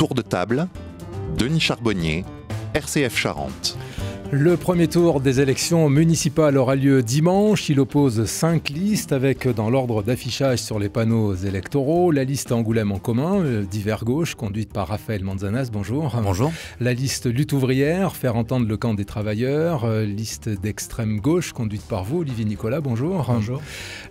Tour de table, Denis Charbonnier, RCF Charente. Le premier tour des élections municipales aura lieu dimanche. Il oppose cinq listes avec, dans l'ordre d'affichage sur les panneaux électoraux, la liste Angoulême en commun, euh, divers gauche, conduite par Raphaël Manzanas. Bonjour. Bonjour. La liste lutte ouvrière, faire entendre le camp des travailleurs, euh, liste d'extrême gauche, conduite par vous, Olivier Nicolas. Bonjour. Bonjour.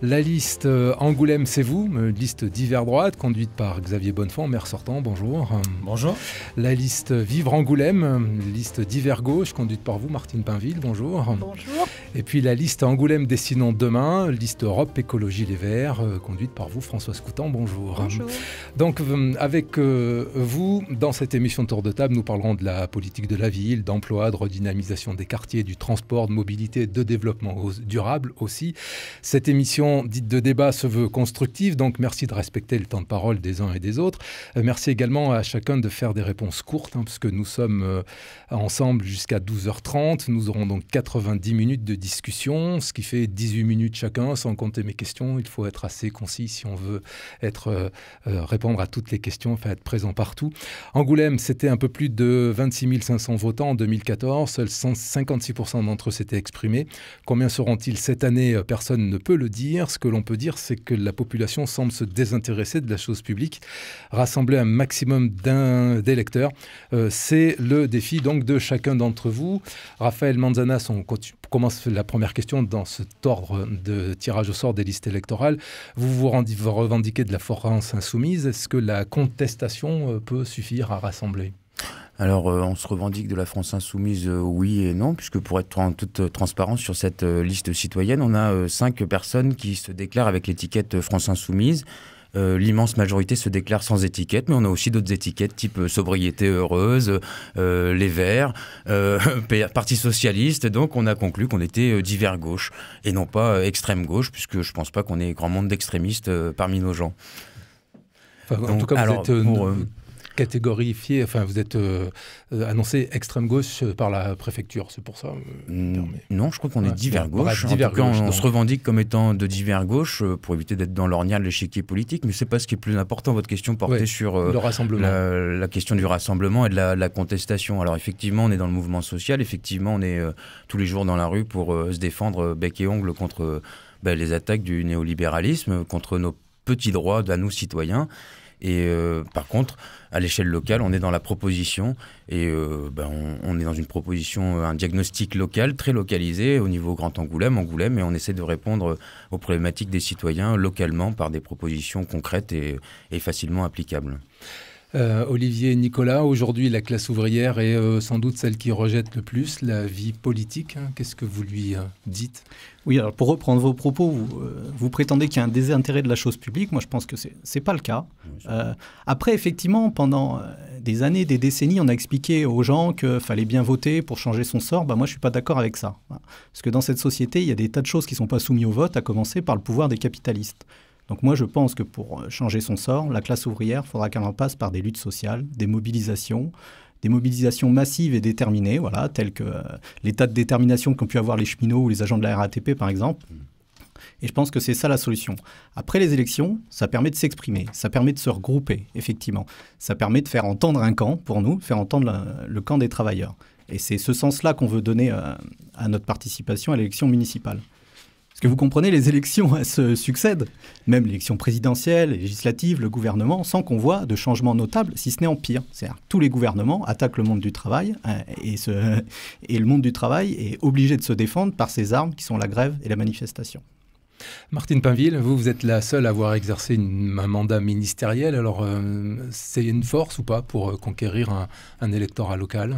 La liste euh, Angoulême, c'est vous, liste divers droite, conduite par Xavier Bonnefond, maire sortant. Bonjour. Bonjour. La liste Vivre Angoulême, liste divers gauche, conduite par vous. Martine Pinville, bonjour. Bonjour. Et puis la liste Angoulême Dessinons demain, liste Europe Écologie Les Verts, euh, conduite par vous, Françoise Coutan, bonjour. Bonjour. Donc euh, avec euh, vous, dans cette émission Tour de Table, nous parlerons de la politique de la ville, d'emploi, de redynamisation des quartiers, du transport, de mobilité, de développement durable aussi. Cette émission dite de débat se veut constructive, donc merci de respecter le temps de parole des uns et des autres. merci également à chacun de faire des réponses courtes, hein, puisque parce que nous sommes ensemble jusqu'à 12h30. Nous aurons donc 90 minutes de discussion, ce qui fait 18 minutes chacun, sans compter mes questions. Il faut être assez concis si on veut être, euh, euh, répondre à toutes les questions, enfin être présent partout. Angoulême, c'était un peu plus de 26 500 votants en 2014. Seuls 156% d'entre eux s'étaient exprimés. Combien seront-ils cette année euh, Personne ne peut le dire. Ce que l'on peut dire, c'est que la population semble se désintéresser de la chose publique. Rassembler un maximum d'électeurs, c'est le défi donc de chacun d'entre vous. Raphaël Manzanas, on commence la première question dans cet ordre euh, de tirage au sort des listes électorales. Vous vous, revendiquez de la France insoumise. Est-ce que la contestation euh, peut suffire à rassembler alors, euh, on se revendique de la France insoumise, oui et non, puisque pour être en toute transparence sur cette liste citoyenne, on a cinq personnes qui se déclarent avec l'étiquette France insoumise. Euh, l'immense majorité se déclare sans étiquette, mais on a aussi d'autres étiquettes type euh, sobriété heureuse, euh, les Verts, Parti socialiste. Donc on a conclu qu'on était divers gauche et non pas extrême gauche, puisque je pense pas qu'on ait grand monde d'extrémistes parmi nos gens. en tout cas, catégorifié, enfin vous êtes euh, euh, annoncé extrême gauche euh, par la préfecture, c'est pour ça Non, je crois qu'on est divers gauche. Hein. on, se revendique comme étant de divers gauche pour éviter d'être dans l'ornial l'échiquier politique, mais c'est pas ce qui est plus important. Votre question portait sur le rassemblement. La, question du rassemblement et de la, contestation. Alors effectivement, on est dans le mouvement social, effectivement, on est tous les jours dans la rue pour se défendre bec et ongle contre bah, les attaques du néolibéralisme, contre nos petits droits à nous citoyens. Et euh, par contre, à l'échelle locale, on est dans la proposition et euh, ben on, est dans une proposition, euh, un diagnostic local, très localisé au niveau Grand Angoulême, Angoulême, et on essaie de répondre aux problématiques des citoyens localement par des propositions concrètes et, et facilement applicables. Euh, Olivier Nicolas, aujourd'hui la classe ouvrière est euh, sans doute celle qui rejette le plus la vie politique. Hein. Qu'est-ce que vous lui euh, dites Oui, alors pour reprendre vos propos, vous, prétendez qu'il y a un désintérêt de la chose publique. Moi, je pense que ce n'est pas le cas. après, effectivement, pendant des années, des décennies, on a expliqué aux gens qu'il fallait bien voter pour changer son sort. Bah, moi, je ne suis pas d'accord avec ça. Hein. Parce que dans cette société, il y a des tas de choses qui ne sont pas soumises au vote, à commencer par le pouvoir des capitalistes. Donc moi, je pense que pour euh, changer son sort, la classe ouvrière, faudra qu'elle en passe par des luttes sociales, des mobilisations, des mobilisations massives et déterminées, voilà, telles que euh, l'état de détermination qu'ont pu avoir les cheminots ou les agents de la RATP, par exemple. Et je pense que c'est ça la solution. Après les élections, ça permet de s'exprimer, ça permet de se regrouper, effectivement. Ça permet de faire entendre un camp, pour nous, faire entendre le camp des travailleurs. Et c'est ce sens-là qu'on veut donner euh, à notre participation à l'élection municipale que vous comprenez, les élections se succèdent, même l'élection présidentielle, législative, le gouvernement, sans qu'on voit de changement notable, si ce n'est en pire. C'est-à-dire tous les gouvernements attaquent le monde du travail euh, et, le monde du travail est obligé de se défendre par ces armes qui sont la grève et la manifestation. Martine Pinville, vous, vous êtes la seule à avoir exercé un mandat ministériel. Alors, euh, c'est une force ou pas pour euh, conquérir un, un électorat local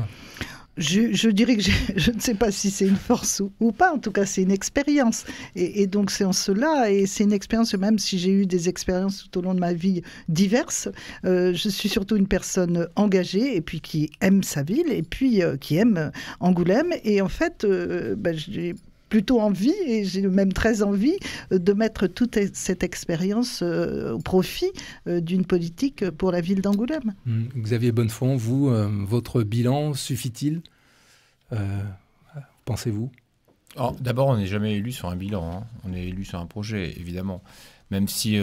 je, dirais que je, ne sais pas si c'est une force ou, pas. En tout cas, c'est une expérience. Et, donc, c'est en cela, et c'est une expérience, même si j'ai eu des expériences tout au long de ma vie diverses, euh, je suis surtout une personne engagée, et puis qui aime sa ville, et puis euh, qui aime Angoulême. Et en fait, euh, ben, j'ai plutôt envie, et j'ai même très envie, euh, de mettre toute e-, cette expérience euh, au profit euh, d'une politique pour la ville d'Angoulême. Mmh. Xavier Bonnefond, vous, votre bilan suffit-il Pensez-vous D'abord, on n'est jamais élu sur un bilan, hein. on est élu sur un projet, évidemment. Même si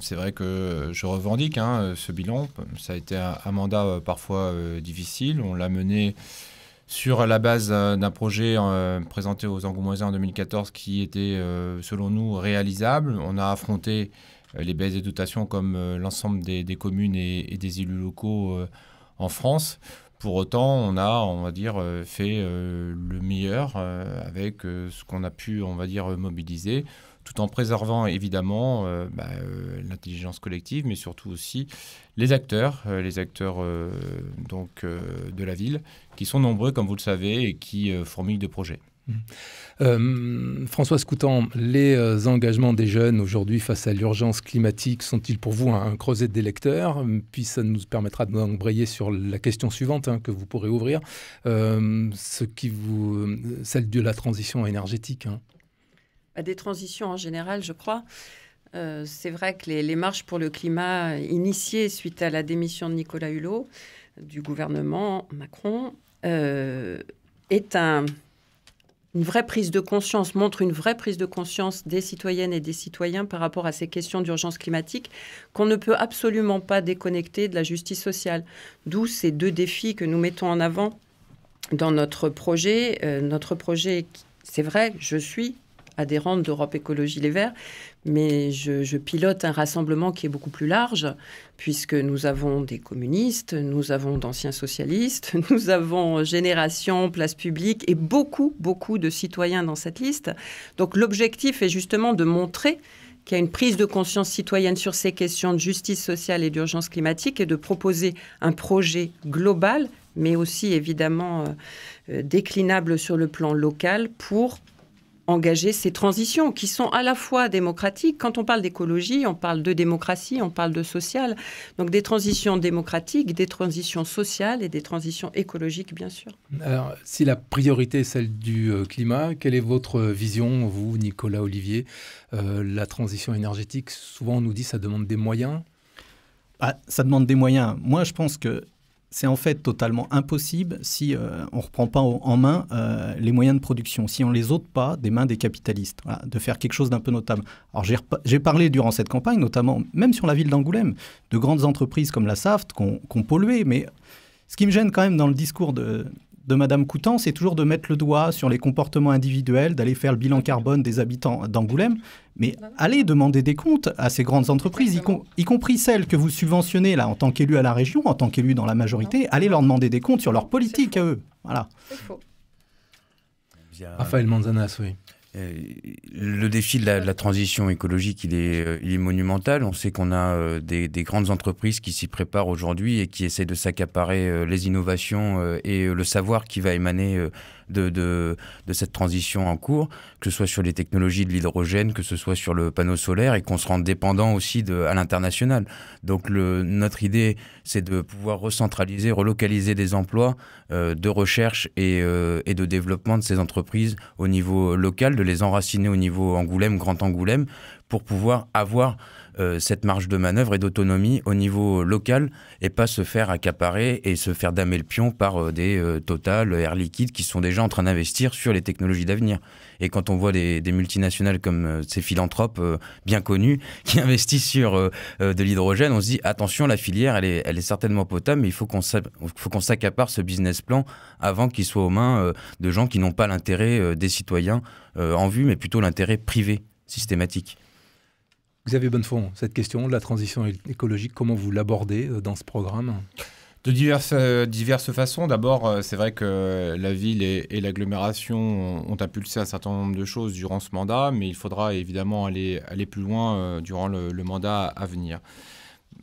c'est vrai que je revendique hein, ce bilan, ça a été un, mandat parfois difficile, on l'a mené sur la base euh, d'un projet euh, présenté aux Angoumoisins en 2014 qui était, euh, selon nous, réalisable. On a affronté les baisses des dotations comme l'ensemble des, communes et, des élus locaux en France pour autant, on a, on va dire, euh, fait euh, le meilleur euh, avec ce qu'on a pu, on va dire, mobiliser, tout en préservant évidemment bah, l'intelligence collective, mais surtout aussi les acteurs, les acteurs donc de la ville, qui sont nombreux, comme vous le savez, et qui fourmillent de projets. Euh, Françoise Coutant, les euh, engagements des jeunes aujourd'hui face à l'urgence climatique sont-ils pour vous un, creuset des lecteurs Puis ça nous permettra de brayer sur la question suivante hein, que vous pourrez ouvrir, euh, celle de la transition énergétique. Hein. Bah, des transitions en général, je crois. c'est vrai que les, marches pour le climat initiées suite à la démission de Nicolas Hulot du gouvernement Macron est un une vraie prise de conscience, montre une vraie prise de conscience des citoyennes et des citoyens par rapport à ces questions d'urgence climatique qu'on ne peut absolument pas déconnecter de la justice sociale. D'où ces deux défis que nous mettons en avant dans notre projet. Euh, notre projet, c'est vrai, je suis adhérente d'Europe Écologie Les Verts, mais je, pilote un rassemblement qui est beaucoup plus large, puisque nous avons des communistes, nous avons d'anciens socialistes, nous avons Génération, Place publique, et beaucoup, beaucoup de citoyens dans cette liste. Donc l'objectif est justement de montrer qu'il y a une prise de conscience citoyenne sur ces questions de justice sociale et d'urgence climatique et de proposer un projet global, mais aussi évidemment euh, euh, déclinable sur le plan local pour engager ces transitions qui sont à la fois démocratiques. Quand on parle d'écologie, on parle de démocratie, on parle de social. Donc des transitions démocratiques, des transitions sociales et des transitions écologiques, bien sûr. Alors, si la priorité est celle du euh, climat, quelle est votre euh, vision, vous, Nicolas Olivier euh, La transition énergétique, souvent on nous dit ça demande des moyens. Bah, ça demande des moyens. Moi, je pense que c'est en fait totalement impossible si euh, on ne reprend pas en main euh, les moyens de production, si on les ôte pas des mains des capitalistes, de faire quelque chose d'un peu notable. Alors j'ai parlé durant cette campagne, notamment même sur la ville d'Angoulême, de grandes entreprises comme la SAFT qui ont pollué, mais ce qui me gêne quand même dans le discours de, de Madame Coutan, c'est toujours de mettre le doigt sur les comportements individuels, d'aller faire le bilan carbone des habitants d'Angoulême, mais allez demander des comptes à ces grandes entreprises, y, compris celles que vous subventionnez là en tant qu'élu à la région, en tant qu'élu dans la majorité, allez leur demander des comptes sur leur politique à eux. Voilà. Raphaël Manzanas, oui. Euh, le défi de la, transition écologique, euh, il est, monumental. On sait qu'on a euh, des, des, grandes entreprises qui s'y préparent aujourd'hui et qui essaient de s'accaparer les innovations et le savoir qui va émaner de, de, cette transition en cours, que ce soit sur les technologies de l'hydrogène, que ce soit sur le panneau solaire, et qu'on se rende dépendant aussi à l'international. Donc notre idée, c'est de pouvoir recentraliser, relocaliser des emplois euh, de recherche et, euh, et, de développement de ces entreprises au niveau local, de les enraciner au niveau Angoulême, Grand Angoulême, pour pouvoir avoir euh, cette marge de manœuvre et d'autonomie au niveau local et pas se faire accaparer et se faire damer le pion par euh, des euh, Total, Air Liquide qui sont déjà en train d'investir sur les technologies d'avenir. Et quand on voit des, multinationales comme ces philanthropes bien connus qui investissent sur de l'hydrogène, on se dit attention, la filière, elle est, elle est certainement potable, mais il faut qu'on s'accapare ce business plan avant qu'il soit aux mains de gens qui n'ont pas l'intérêt des citoyens en vue, mais plutôt l'intérêt privé systématique avez bonne fond cette question de la transition écologique, comment vous l'abordez euh, dans ce programme de diverses, euh, diverses façons. D'abord, euh, c'est vrai que la ville et, l'agglomération ont, impulsé un certain nombre de choses durant ce mandat, mais il faudra évidemment aller, aller plus loin durant le mandat à venir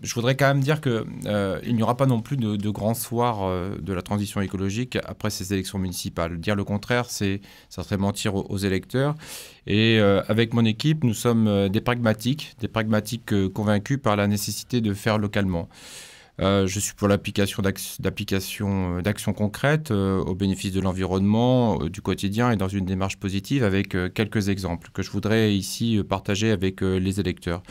je voudrais quand même dire qu'il euh, n'y aura pas non plus de, grand soir euh, de la transition écologique après ces élections municipales. Dire le contraire, c'est, ça serait mentir aux, électeurs. Et euh, avec mon équipe, nous sommes des pragmatiques, des pragmatiques convaincus par la nécessité de faire localement. je suis pour l'application d'actions concrètes au bénéfice de l'environnement, du quotidien et dans une démarche positive avec quelques exemples que je voudrais ici partager avec les électeurs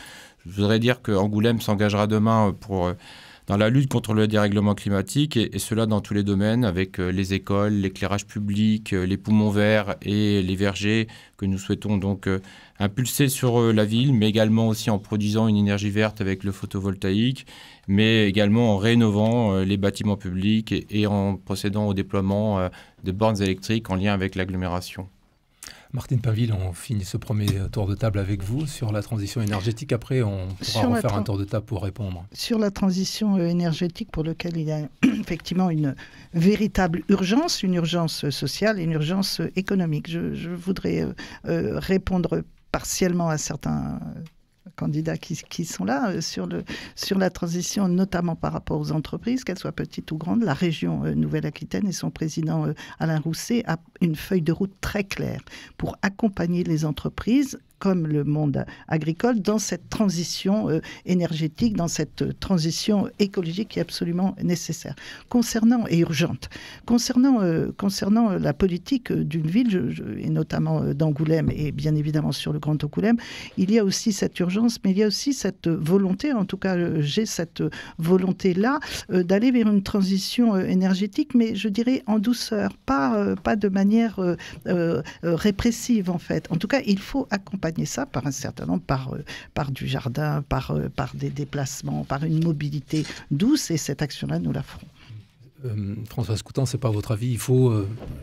je voudrais dire que Angoulême s'engagera demain euh, pour, euh, dans la lutte contre le dérèglement climatique, et, cela dans tous les domaines, avec euh, les écoles, l'éclairage public, les poumons verts et les vergers, que nous souhaitons donc impulser sur la ville, mais également aussi en produisant une énergie verte avec le photovoltaïque, mais également en rénovant les bâtiments publics et en procédant au déploiement de bornes électriques en lien avec l'agglomération. Martine Paville, on finit ce premier euh, tour de table avec vous sur la transition énergétique. Après, on pourra refaire un tour de table pour répondre. Sur la transition euh, énergétique, pour laquelle il y a effectivement une véritable urgence, une urgence euh, sociale et une urgence économique. Je, voudrais répondre partiellement à certains candidats qui, sont là euh, sur, le, sur la transition, notamment par rapport aux entreprises, qu'elles soient petites ou grandes. La région euh, Nouvelle-Aquitaine et son président euh, Alain Rousset a une feuille de route très claire pour accompagner les entreprises comme le monde agricole, dans cette transition euh, énergétique, dans cette euh, transition écologique qui est absolument nécessaire. Concernant, et urgente, concernant, euh, concernant la politique d'une ville, et notamment d'Angoulême, et bien évidemment sur le Grand Angoulême, il y a aussi cette urgence, mais il y a aussi cette volonté, en tout cas j'ai cette volonté-là, d'aller vers une transition énergétique, mais je dirais en douceur, pas, pas de manière répressive en fait. En tout cas, il faut accompagner accompagner ça par un certain nombre, par, euh, par du jardin, par, euh, par des déplacements, par une mobilité douce. Et cette action-là, nous la ferons. François euh, Françoise c'est pas votre avis, il faut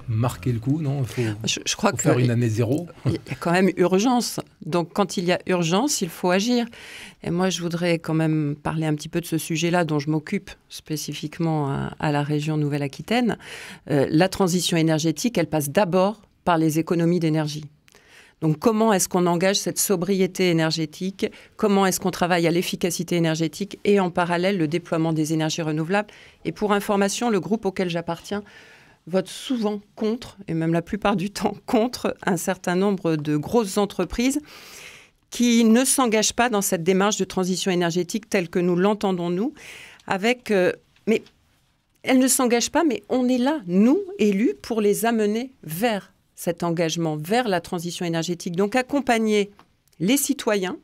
marquer le coup, non il faut, je, crois que faire une année zéro. Il y a quand même urgence. Donc quand il y a urgence, il faut agir. Et moi, je voudrais quand même parler un petit peu de ce sujet-là dont je m'occupe spécifiquement à, la région Nouvelle-Aquitaine. la transition énergétique, elle passe d'abord par les économies d'énergie. Donc comment est-ce qu'on engage cette sobriété énergétique Comment est-ce qu'on travaille à l'efficacité énergétique et en parallèle le déploiement des énergies renouvelables Et pour information, le groupe auquel j'appartiens vote souvent contre, et même la plupart du temps contre, un certain nombre de grosses entreprises qui ne s'engagent pas dans cette démarche de transition énergétique telle que nous l'entendons nous, avec... Euh, mais elles ne s'engagent pas, mais on est là, nous, élus, pour les amener vers cet engagement vers la transition énergétique. Donc accompagner les citoyens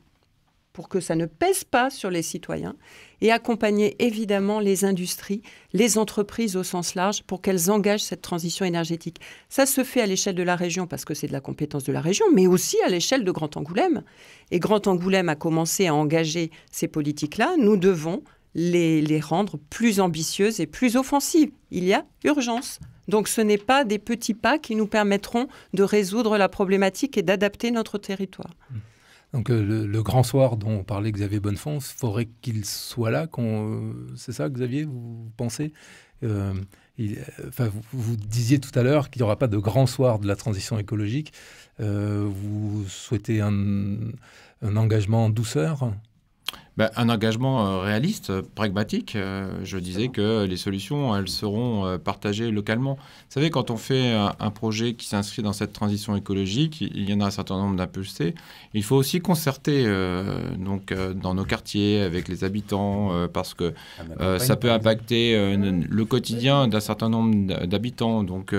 pour que ça ne pèse pas sur les citoyens et accompagner évidemment les industries, les entreprises au sens large pour qu'elles engagent cette transition énergétique. Ça se fait à l'échelle de la région parce que c'est de la compétence de la région, mais aussi à l'échelle de Grand Angoulême. Et Grand Angoulême a commencé à engager ces politiques-là. Nous devons les, rendre plus ambitieuses et plus offensives. Il y a urgence. Donc ce n'est pas des petits pas qui nous permettront de résoudre la problématique et d'adapter notre territoire. Mmh. Donc euh, le, grand soir dont parlait Xavier Bonnefons, il faudrait qu'il soit là. Euh, c'est ça, Xavier, vous pensez euh, vous, disiez tout à l'heure qu'il n'y aura pas de grand soir de la transition écologique. vous souhaitez un, un engagement en douceur ben, un engagement euh, réaliste, euh, pragmatique. Euh, je disais que les solutions, elles seront partagées localement. Vous savez, quand on fait un projet qui s'inscrit dans cette transition écologique, il y en a un certain nombre d'impulsés. Il faut aussi concerter donc, dans nos quartiers avec les habitants, parce que ah, ça peut impacter le quotidien d'un certain nombre d'habitants. Donc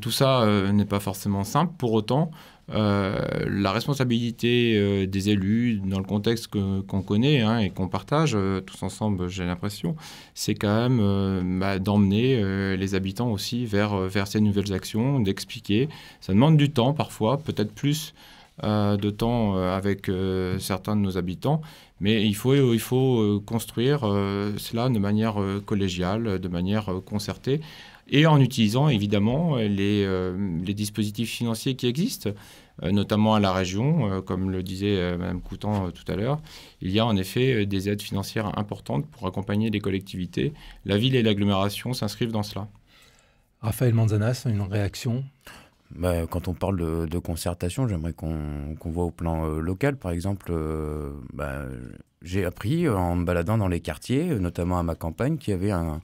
tout ça n'est pas forcément simple. Pour autant, euh, la responsabilité euh, des élus, dans le contexte qu'on connaît hein, et qu'on partage euh, tous ensemble, j'ai l'impression, c'est quand même bah, d'emmener les habitants aussi vers, vers ces nouvelles actions, d'expliquer. Ça demande du temps parfois, peut-être plus de temps avec certains de nos habitants, mais il faut, il faut construire cela de manière collégiale, de manière concertée, et en utilisant évidemment les, euh, dispositifs financiers qui existent, euh, notamment à la région, euh, comme le disait Mme Coutan tout à l'heure. Il y a en effet des aides financières importantes pour accompagner les collectivités. La ville et l'agglomération s'inscrivent dans cela. Raphaël Manzanas, une réaction bah, quand on parle de, concertation, j'aimerais qu'on voit au plan local, par exemple, bah, j'ai appris en me baladant dans les quartiers, notamment à ma campagne, qu'il y avait un,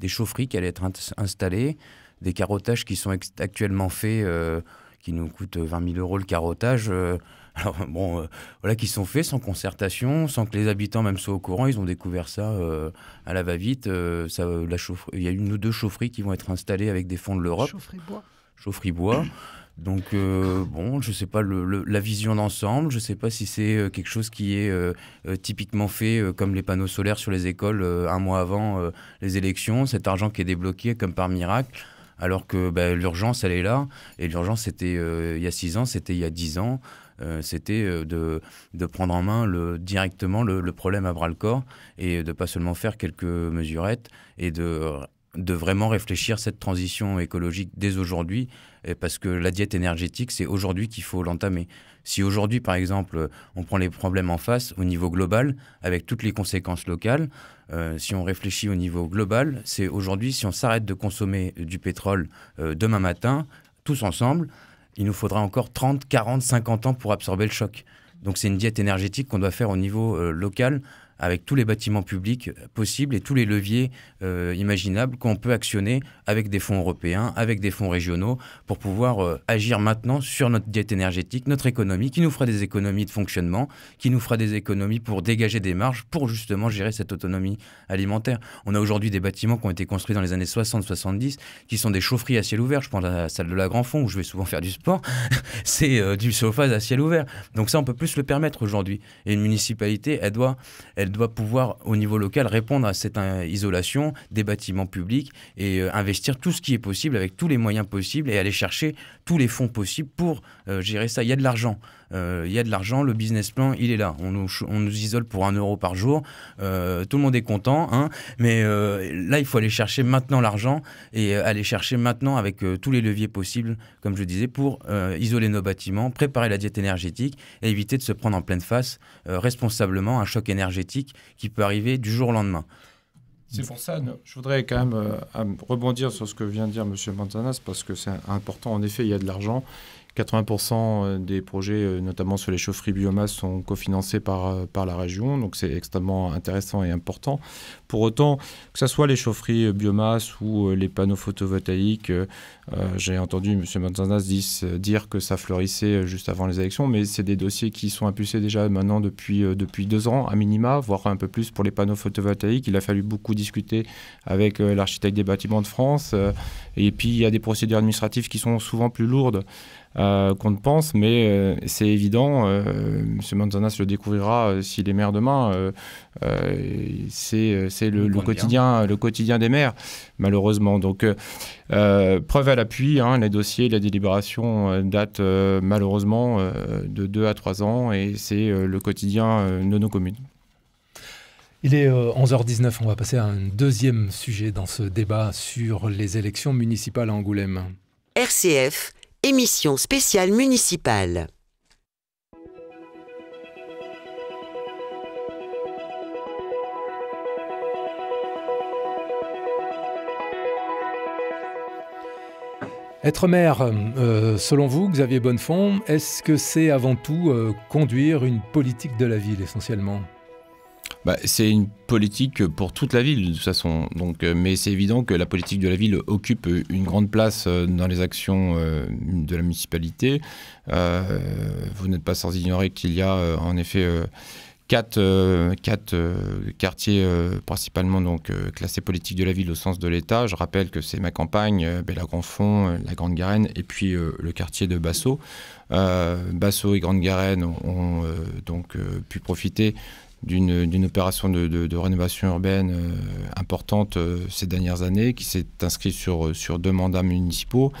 des chaufferies qui allaient être installées, des carottages qui sont actuellement faits, euh, qui nous coûtent 20 euh, 000 euros le carottage. Euh, alors bon, voilà, qui sont faits sans concertation, sans que les habitants même soient au courant. Ils ont découvert ça à la va-vite. ça, la il y a une ou deux chaufferies qui vont être installées avec des fonds de l'Europe. Chaufferie bois. Chaufferie bois. Donc, euh, bon, je ne sais pas la vision d'ensemble, je ne sais pas si c'est euh, quelque chose qui est euh, typiquement fait comme les panneaux solaires sur les écoles un mois avant les élections, cet argent qui est débloqué comme par miracle, alors que bah, l'urgence, elle est là. Et l'urgence, c'était il y a six ans, c'était il y a dix ans. c'était de, prendre en main directement le, problème à bras le corps et de pas seulement faire quelques mesurettes et de vraiment réfléchir cette transition écologique dès aujourd'hui parce que la diète énergétique, c'est aujourd'hui qu'il faut l'entamer. Si aujourd'hui, par exemple, on prend les problèmes en face au niveau global, avec toutes les conséquences locales, euh, si on réfléchit au niveau global, c'est aujourd'hui, si on s'arrête de consommer du pétrole euh, demain matin, tous ensemble, il nous faudra encore 30, 40, 50 ans pour absorber le choc. Donc c'est une diète énergétique qu'on doit faire au niveau euh, local, avec tous les bâtiments publics possibles et tous les leviers euh, imaginables qu'on peut actionner avec des fonds européens, avec des fonds régionaux, pour pouvoir euh, agir maintenant sur notre diète énergétique, notre économie, qui nous fera des économies de fonctionnement, qui nous fera des économies pour dégager des marges, pour justement gérer cette autonomie alimentaire. On a aujourd'hui des bâtiments qui ont été construits dans les années 60-70, qui sont des chaufferies à ciel ouvert. Je prends la salle de la Grand Fond, où je vais souvent faire du sport. C'est euh, du chauffage à ciel ouvert. Donc ça, on peut plus le permettre aujourd'hui. Et une municipalité, elle doit, elle doit pouvoir, au niveau local, répondre à cette euh, isolation des bâtiments publics et euh, investir tout ce qui est possible avec tous les moyens possibles et aller chercher tous les fonds possibles pour euh, gérer ça. Il y a de l'argent. Euh, il y a de l'argent, le business plan, il est là. On nous, on nous isole pour un euro par jour. Euh, tout le monde est content, hein, mais euh, là, il faut aller chercher maintenant l'argent et aller chercher maintenant avec tous les leviers possibles, comme je disais, pour isoler nos bâtiments, préparer la diète énergétique et éviter de se prendre en pleine face responsablement un choc énergétique qui peut arriver du jour au lendemain. C'est pour ça, je voudrais quand même rebondir sur ce que vient de dire M. Manzanas, parce que c'est important. En effet, il y a de l'argent. 80% euh, des projets, euh, notamment sur les chaufferies biomasse, sont cofinancés par, euh, par la région, donc c'est extrêmement intéressant et important. Pour autant, que ce soit les chaufferies biomasse ou les panneaux photovoltaïques, j'ai entendu M. Manzanas dire que ça fleurissait juste avant les élections, mais c'est des dossiers qui sont impulsés déjà maintenant depuis, depuis deux ans, à minima, voire un peu plus pour les panneaux photovoltaïques. Il a fallu beaucoup discuter avec l'architecte des bâtiments de France, et puis il y a des procédures administratives qui sont souvent plus lourdes. Euh, qu'on ne pense, mais euh, c'est évident, euh, M. Manzanas le découvrira s'il est maire demain, c'est le, quotidien, le quotidien des maires, malheureusement. Donc, preuve à l'appui, hein, les dossiers, la délibération datent malheureusement de 2 à 3 ans, et c'est le quotidien de nos communes. Il est 11h19, on va passer à un deuxième sujet dans ce débat sur les élections municipales à Angoulême. RCF, émission spéciale municipale. Être maire, euh, selon vous, Xavier Bonnefond, est-ce que c'est avant tout euh, conduire une politique de la ville essentiellement bah, c'est une politique pour toute la ville, de toute façon. Donc, euh, mais c'est évident que la politique de la ville occupe une grande place euh, dans les actions euh, de la municipalité. vous n'êtes pas sans ignorer qu'il y a en effet quatre, quatre quartiers principalement donc, classés politiques de la ville au sens de l'État. Je rappelle que c'est ma campagne, la Grand-Fond, la Grande-Garenne et puis le quartier de Basso. Basseau et Grande-Garenne ont, ont donc pu profiter d'une opération de, rénovation urbaine euh, importante euh, ces dernières années, qui s'est inscrite sur, euh, sur deux mandats municipaux.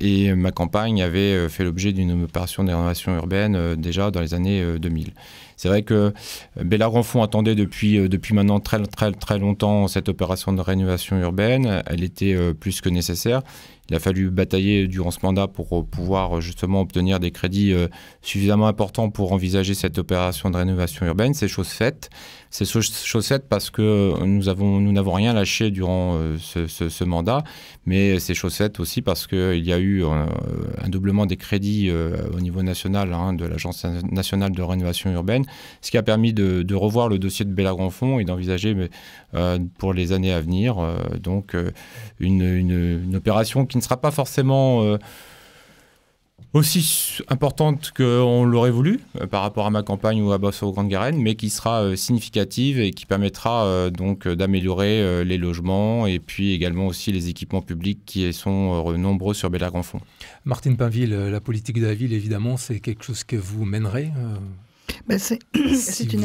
et ma campagne avait fait l'objet d'une opération de rénovation urbaine déjà dans les années 2000. C'est vrai que Bélar-en-Fonds attendait depuis, depuis maintenant très, très longtemps cette opération de rénovation urbaine. Elle était plus que nécessaire. Il a fallu batailler durant ce mandat pour euh, pouvoir euh, justement obtenir des crédits euh, suffisamment importants pour envisager cette opération de rénovation urbaine. C'est chose faite. C'est chose faite parce que nous n'avons rien lâché durant ce, mandat, mais c'est chose faite aussi parce qu'il y a eu un doublement des crédits au niveau national hein, de l'Agence nationale de rénovation urbaine, ce qui a permis de, revoir le dossier de Fonds et d'envisager pour les années à venir donc une opération qui ne sera pas forcément euh, aussi importante qu'on l'aurait voulu euh, par rapport à ma campagne ou à Bosse aux Grandes Garennes, mais qui sera euh, significative et qui permettra donc d'améliorer les logements et puis également aussi les équipements publics qui sont nombreux sur Bella grandfond Martine Pinville, la politique de la ville, évidemment, c'est quelque chose que vous mènerez ben, c'est une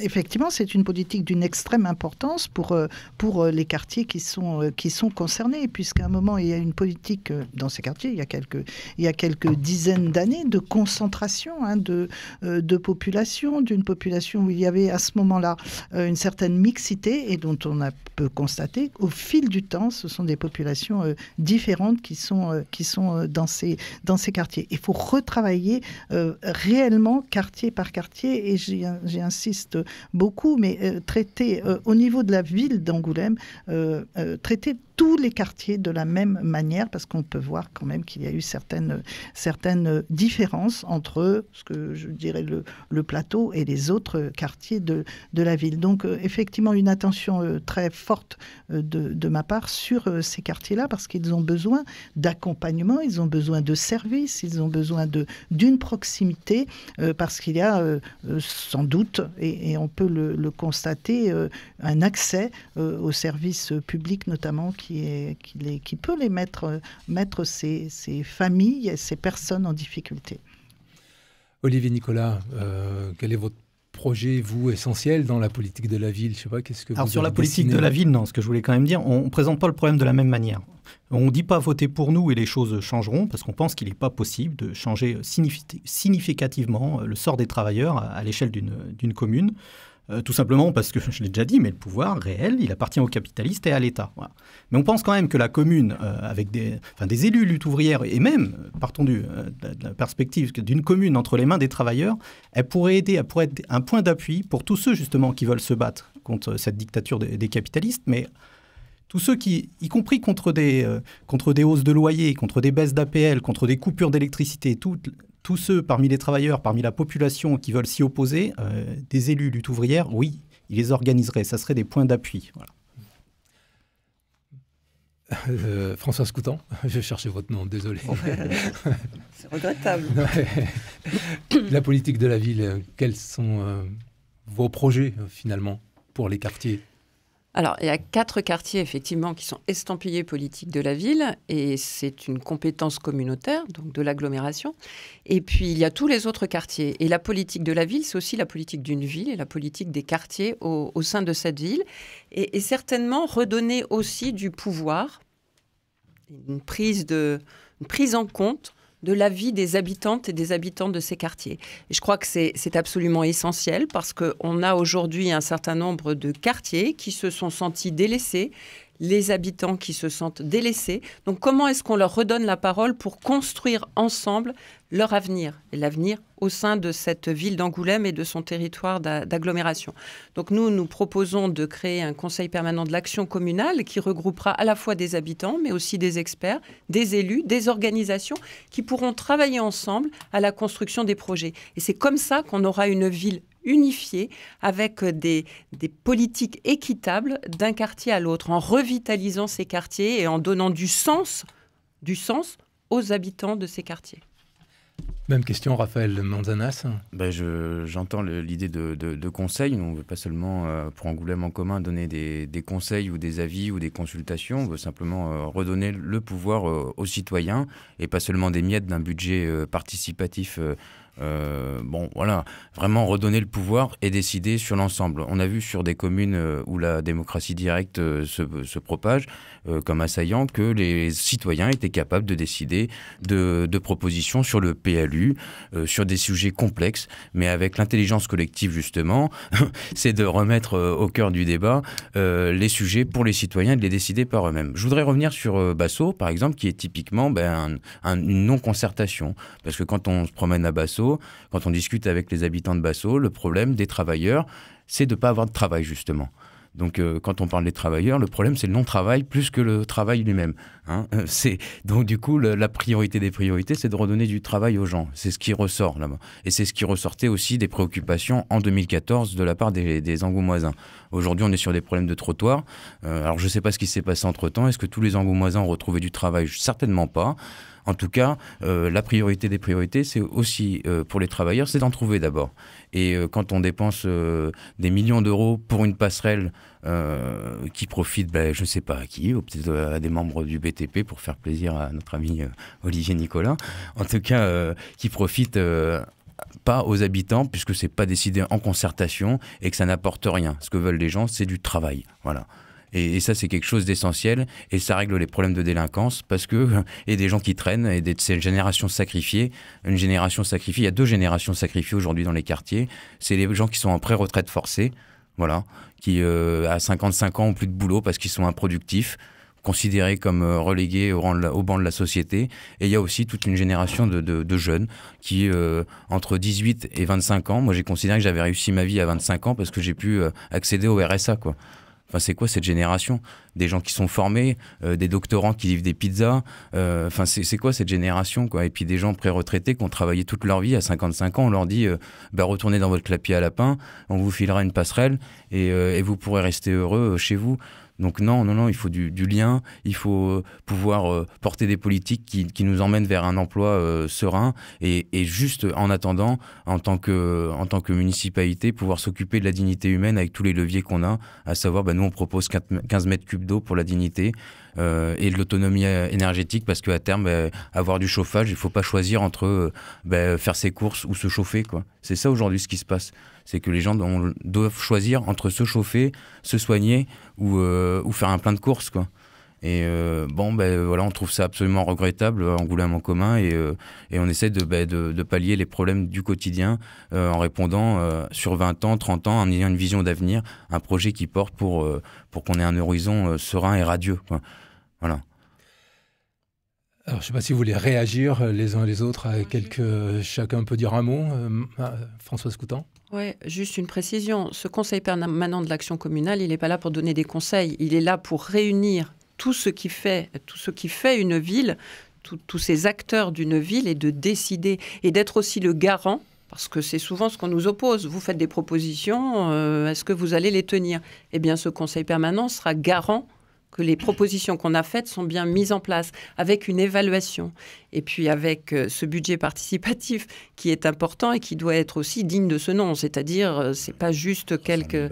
effectivement, c'est une politique d'une extrême importance pour, euh, pour euh, les quartiers qui sont, euh, qui sont concernés, puisqu'à un moment, il y a une politique dans ces quartiers, il y a quelques, il y a quelques dizaines d'années, de concentration hein, de, de population, d'une population où il y avait à ce moment-là une certaine mixité et dont on a peut constater qu'au fil du temps, ce sont des populations différentes qui sont, qui sont dans, ces, dans ces quartiers. Il faut retravailler réellement quartier par quartier, et j'y insiste beaucoup, mais euh, traiter euh, au niveau de la ville d'Angoulême, euh, traiter tous les quartiers de la même manière, parce qu'on peut voir quand même qu'il y a eu certaines, certaines différences entre ce que je dirais le, plateau et les autres quartiers de, la ville. Donc euh, effectivement, une attention euh, très forte euh, de, ma part sur ces quartiers-là, parce qu'ils ont besoin d'accompagnement, ils ont besoin de services, ils ont besoin d'une proximité, parce qu'il y a sans doute, et, on peut le, constater, un accès aux services publics notamment qui qui, peut les mettre, mettre ces, ces familles, ces personnes en difficulté. Olivier Nicolas, euh, quel est votre projet, vous, essentiel dans la politique de la ville Je sais pas, qu'est-ce que Alors, sur la politique de la ville, non, ce que je voulais quand même dire, on ne présente pas le problème de la même manière. On ne dit pas voter pour nous et les choses changeront, parce qu'on pense qu'il n'est pas possible de changer significativement le sort des travailleurs à l'échelle d'une commune. Euh, tout simplement parce que, je l'ai déjà dit, mais le pouvoir réel, il appartient aux capitalistes et à l'État. Mais on pense quand même que la commune, euh, avec des, des élus lutte ouvrière, et même, euh, partons du, de la perspective d'une commune entre les mains des travailleurs, elle pourrait aider, elle pourrait être un point d'appui pour tous ceux justement qui veulent se battre contre cette dictature des, capitalistes, mais tous ceux qui, y compris contre des, contre des hausses de loyers, contre des baisses d'APL, contre des coupures d'électricité, tout tous ceux parmi les travailleurs, parmi la population qui veulent s'y opposer, euh, des élus lutte ouvrière, oui, ils les organiseraient. Ça serait des points d'appui. Euh, François Scoutan, je cherchais votre nom, désolé. C'est regrettable. la politique de la ville, quels sont euh, vos projets finalement pour les quartiers alors, il y a quatre quartiers, effectivement, qui sont estampillés politiques de la ville, et c'est une compétence communautaire, donc de l'agglomération. Et puis, il y a tous les autres quartiers. Et la politique de la ville, c'est aussi la politique d'une ville et la politique des quartiers au, sein de cette ville. Et, certainement, redonner aussi du pouvoir, une prise, de, une prise en compte de la vie des habitantes et des habitants de ces quartiers. je crois que c'est absolument essentiel parce qu'on a aujourd'hui un certain nombre de quartiers qui se sont sentis délaissés, les habitants qui se sentent délaissés. Donc comment est-ce qu'on leur redonne la parole pour construire ensemble leur avenir et l'avenir au sein de cette ville d'Angoulême et de son territoire d'agglomération. Donc nous, nous proposons de créer un conseil permanent de l'action communale qui regroupera à la fois des habitants, mais aussi des experts, des élus, des organisations qui pourront travailler ensemble à la construction des projets. Et c'est comme ça qu'on aura une ville unifiée avec des, politiques équitables d'un quartier à l'autre, en revitalisant ces quartiers et en donnant du sens, du sens aux habitants de ces quartiers. Même question, Raphaël Manzanas. Ben J'entends l'idée de, de, conseils. On ne veut pas seulement, euh, pour Angoulême en commun, donner des, conseils ou des avis ou des consultations. On veut simplement euh, redonner le pouvoir euh, aux citoyens et pas seulement des miettes d'un budget participatif euh, bon, voilà, vraiment redonner le pouvoir et décider sur l'ensemble. On a vu sur des communes euh, où la démocratie directe euh, se, propage comme assaillant que les citoyens étaient capables de décider de, propositions sur le PLU, sur des sujets complexes, mais avec l'intelligence collective justement, c'est de remettre au cœur du débat les sujets pour les citoyens et de les décider par eux-mêmes. Je voudrais revenir sur Basso, par exemple, qui est typiquement ben, une non-concertation, parce que quand on se promène à Basso, quand on discute avec les habitants de Basso, le problème des travailleurs, c'est de ne pas avoir de travail, justement. Donc, euh, quand on parle des travailleurs, le problème, c'est le non-travail plus que le travail lui-même. Hein. Euh, c'est donc du coup la priorité des priorités, c'est de redonner du travail aux gens. C'est ce qui ressort là-bas, et c'est ce qui ressortait aussi des préoccupations en 2014 de la part des, Angoumoisins. Aujourd'hui, on est sur des problèmes de trottoir. Euh, alors, je ne sais pas ce qui s'est passé entre temps. Est-ce que tous les Angoumoisins ont retrouvé du travail Certainement pas. En tout cas, euh, la priorité des priorités, c'est aussi euh, pour les travailleurs, c'est d'en trouver d'abord. Et euh, quand on dépense des millions d'euros pour une passerelle qui profite, ben, je ne sais pas à qui, peut-être à des membres du BTP pour faire plaisir à notre ami Olivier Nicolas, en tout cas, qui profite pas aux habitants puisque ce n'est pas décidé en concertation et que ça n'apporte rien. Ce que veulent les gens, c'est du travail. Voilà. Et, ça, c'est quelque chose d'essentiel et ça règle les problèmes de délinquance parce que, et des gens qui traînent, et c'est une génération sacrifiée, une génération sacrifiée. Il y a deux générations sacrifiées aujourd'hui dans les quartiers. C'est les gens qui sont en pré-retraite forcée, voilà, qui euh, à 55 ans ont plus de boulot parce qu'ils sont improductifs considérés comme euh, relégués au, au, banc de la société. Et il y a aussi toute une génération de, de, de jeunes qui, euh, entre 18 et 25 ans, moi j'ai considéré que j'avais réussi ma vie à 25 ans parce que j'ai pu accéder au RSA. quoi c'est quoi cette génération Des gens qui sont formés, euh, des doctorants qui vivent des pizzas. Euh, enfin, c'est quoi cette génération quoi Et puis des gens pré-retraités qui ont travaillé toute leur vie à 55 ans, on leur dit euh, bah, retournez dans votre clapier à lapin, on vous filera une passerelle et, et vous pourrez rester heureux chez vous. Donc non, non, non, il faut du, lien, il faut euh, pouvoir euh, porter des politiques qui, nous emmènent vers un emploi euh, serein et, juste en attendant, en tant que, en tant que municipalité, pouvoir s'occuper de la dignité humaine avec tous les leviers qu'on a, à savoir, bah, nous on propose 15 mètres cubes d'eau pour la dignité et de l'autonomie énergétique parce qu'à terme, bah, avoir du chauffage, il ne faut pas choisir entre bah, faire ses courses ou se chauffer. C'est ça aujourd'hui ce qui se passe, c'est que les gens doivent choisir entre se chauffer, se soigner, ou, euh, ou faire un plein de courses, quoi. Et euh, bon, ben voilà, on trouve ça absolument regrettable, Angoulême en commun, et, euh, on essaie ben, de, de, pallier les problèmes du quotidien en répondant sur 20 ans, 30 ans, en ayant une vision d'avenir, un projet qui porte pour, pour qu'on ait un horizon serein et radieux. Voilà. Alors, je ne sais pas si vous voulez réagir les uns et les autres Chacun peut dire un mot. Françoise Coutan oui, juste une précision. Ce conseil permanent de l'action communale, il n'est pas là pour donner des conseils. Il est là pour réunir tout ce qui fait, tout ce qui fait une ville, tous ces acteurs d'une ville et de décider et d'être aussi le garant. Parce que c'est souvent ce qu'on nous oppose. Vous faites des propositions, euh, est-ce que vous allez les tenir Eh bien, ce conseil permanent sera garant que les propositions qu'on a faites sont bien mises en place avec une évaluation et puis avec euh, ce budget participatif qui est important et qui doit être aussi digne de ce nom, c'est-à-dire euh, c'est pas juste quelques euh,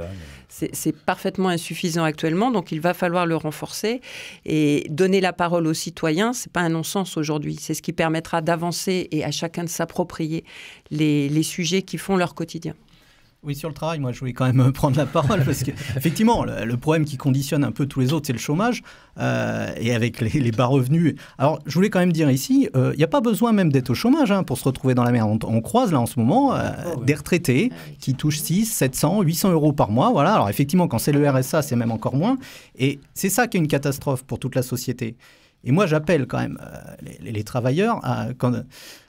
c'est parfaitement insuffisant actuellement, donc il va falloir le renforcer et donner la parole aux citoyens, c'est pas un non-sens aujourd'hui, c'est ce qui permettra d'avancer et à chacun de s'approprier les sujets qui font leur quotidien. Oui, sur le travail, moi je voulais quand même euh, prendre la parole parce que effectivement, le, problème qui conditionne un peu tous les autres, c'est le chômage euh, et avec les, bas revenus. Alors, je voulais quand même dire ici, il euh, n'y a pas besoin même d'être au chômage hein, pour se retrouver dans la merde. On, croise là en ce moment oh, des retraités ah qui touchent 6, 700, 800 euros par mois. Voilà. Alors effectivement, quand c'est le RSA, c'est même encore moins. Et c'est ça qui est une catastrophe pour toute la société. Et moi, j'appelle quand même les, travailleurs à quand,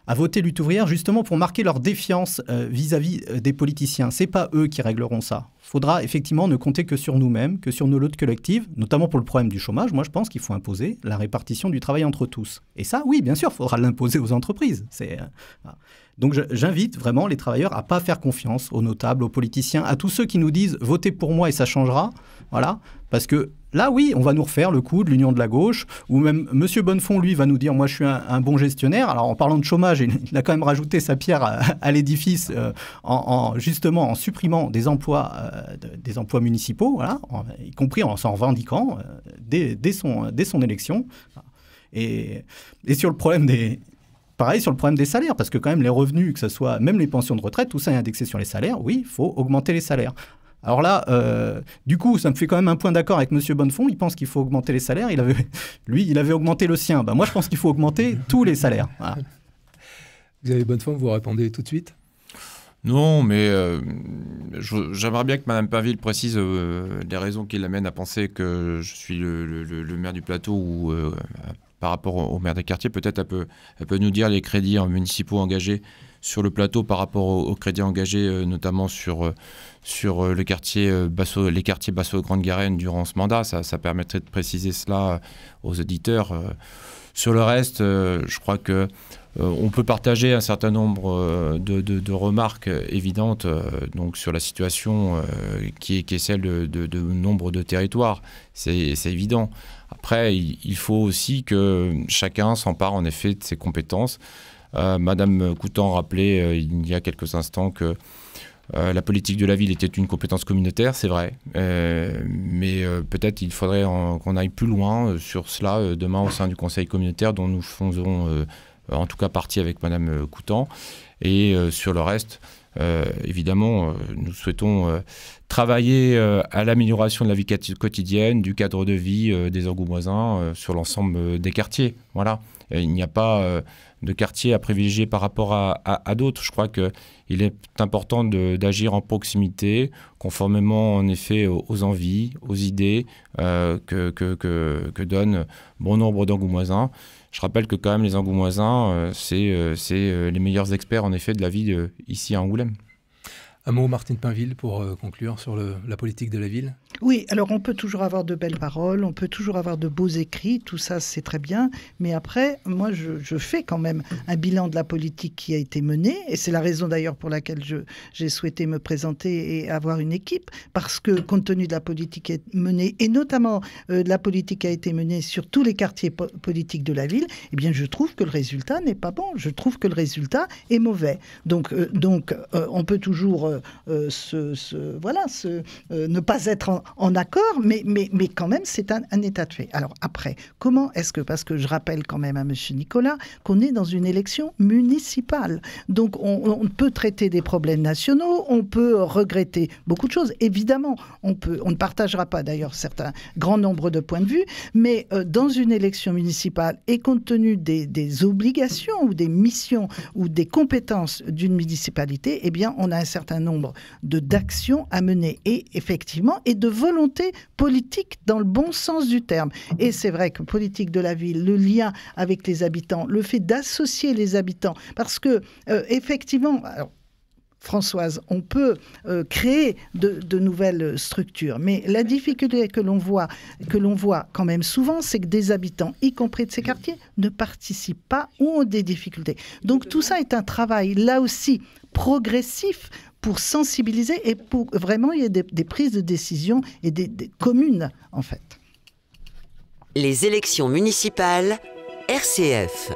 à voter lutte ouvrière justement pour marquer leur défiance euh, vis-à-vis euh, des politiciens. C'est pas eux qui régleront ça. Faudra effectivement ne compter que sur nous-mêmes, que sur nos luttes collectives, notamment pour le problème du chômage. Moi, je pense qu'il faut imposer la répartition du travail entre tous. Et ça, oui, bien sûr, faudra l'imposer aux entreprises. C'est euh, donc j'invite vraiment les travailleurs à pas faire confiance aux notables, aux politiciens, à tous ceux qui nous disent votez pour moi et ça changera. Voilà, parce que là oui, on va nous refaire le coup de l'union de la gauche ou même M. Bonnefond lui va nous dire moi je suis un bon gestionnaire. Alors en parlant de chômage il, a quand même rajouté sa pierre à, l'édifice euh, en, justement en supprimant des emplois, euh, des emplois municipaux, y compris en s'en revendiquant euh, dès, son, dès son élection. Et, sur le problème des, Pareil sur le problème des salaires, parce que quand même les revenus, que ce soit même les pensions de retraite, tout ça est indexé sur les salaires. Oui, il faut augmenter les salaires. Alors là, du coup, ça me fait quand même un point d'accord avec M. Bonnefond. Il pense qu'il faut augmenter les salaires. Il avait, lui, il avait augmenté le sien. Bah, moi, je pense qu'il faut augmenter tous les salaires. Voilà. Vous avez bonne forme, vous répondez tout de suite non, mais euh, j'aimerais bien que Mme Paville précise euh, les raisons qui l'amènent à penser que je suis le, maire du plateau ou euh, par rapport au, maire des quartiers. Peut-être elle peut, elle peut, nous dire les crédits municipaux engagés sur le plateau par rapport aux, crédits engagés, notamment sur, sur le quartier les quartiers Basso-Grande-Garenne durant ce mandat. Ça, ça, permettrait de préciser cela aux auditeurs. Sur le reste, je crois que euh, on peut partager un certain nombre euh, de, remarques évidentes euh, donc sur la situation qui est, celle de, nombre de territoires. C'est évident. Après, il faut aussi que chacun s'empare en effet de ses compétences. Madame Coutan rappelait il y a quelques instants que la politique de la ville était une compétence communautaire, c'est vrai, mais peut-être il faudrait qu'on aille plus loin sur cela demain au sein du Conseil communautaire dont nous faisons euh, en tout cas partie avec Madame euh, Coutan. Et euh, sur le reste, évidemment, nous souhaitons travailler à l'amélioration de la vie quotidienne, du cadre de vie des Angoumoisins sur l'ensemble des quartiers. Voilà. il n'y a pas de quartier à privilégier par rapport à, d'autres. Je crois qu'il est important d'agir en proximité, conformément en effet aux, envies, aux idées que, que donnent bon nombre d'Angoumoisins. Je rappelle que quand même les Angoumoisins, euh, c'est euh, euh, les meilleurs experts en effet de la vie ici à Angoulême. Un mot, Martine Pinville, pour conclure sur la politique de la ville oui, alors on peut toujours avoir de belles paroles, on peut toujours avoir de beaux écrits, tout ça c'est très bien, mais après, moi je, fais quand même un bilan de la politique qui a été menée, et c'est la raison d'ailleurs pour laquelle j'ai souhaité me présenter et avoir une équipe, parce que compte tenu de la politique est menée, et notamment euh, de la politique qui a été menée sur tous les quartiers politiques de la ville, eh bien je trouve que le résultat n'est pas bon, je trouve que le résultat est mauvais. Donc, euh, donc euh, on peut toujours se, voilà, se, ne pas être en, en accord, mais, mais, mais quand même, c'est un, état de fait. Alors après, comment est-ce que, parce que je rappelle quand même à M. Nicolas qu'on est dans une élection municipale, donc on, peut traiter des problèmes nationaux, on peut regretter beaucoup de choses, évidemment, on, peut, on ne partagera pas d'ailleurs certains grands nombre de points de vue, mais euh, dans une élection municipale et compte tenu des, des obligations ou des missions ou des compétences d'une municipalité, eh bien, on a un certain nombre de d'actions à mener. Et effectivement, et de volonté politique dans le bon sens du terme. Et c'est vrai que politique de la ville, le lien avec les habitants, le fait d'associer les habitants, parce que euh, effectivement, Françoise, on peut euh, créer de, nouvelles structures, mais la difficulté que l'on voit, que l'on voit quand même souvent, c'est que des habitants, y compris de ces quartiers, ne participent pas ou ont des difficultés. Donc tout ça est un travail là aussi progressif pour sensibiliser et pour vraiment il y ait des, prises de décision et des, des communes en fait. Les élections municipales, RCF.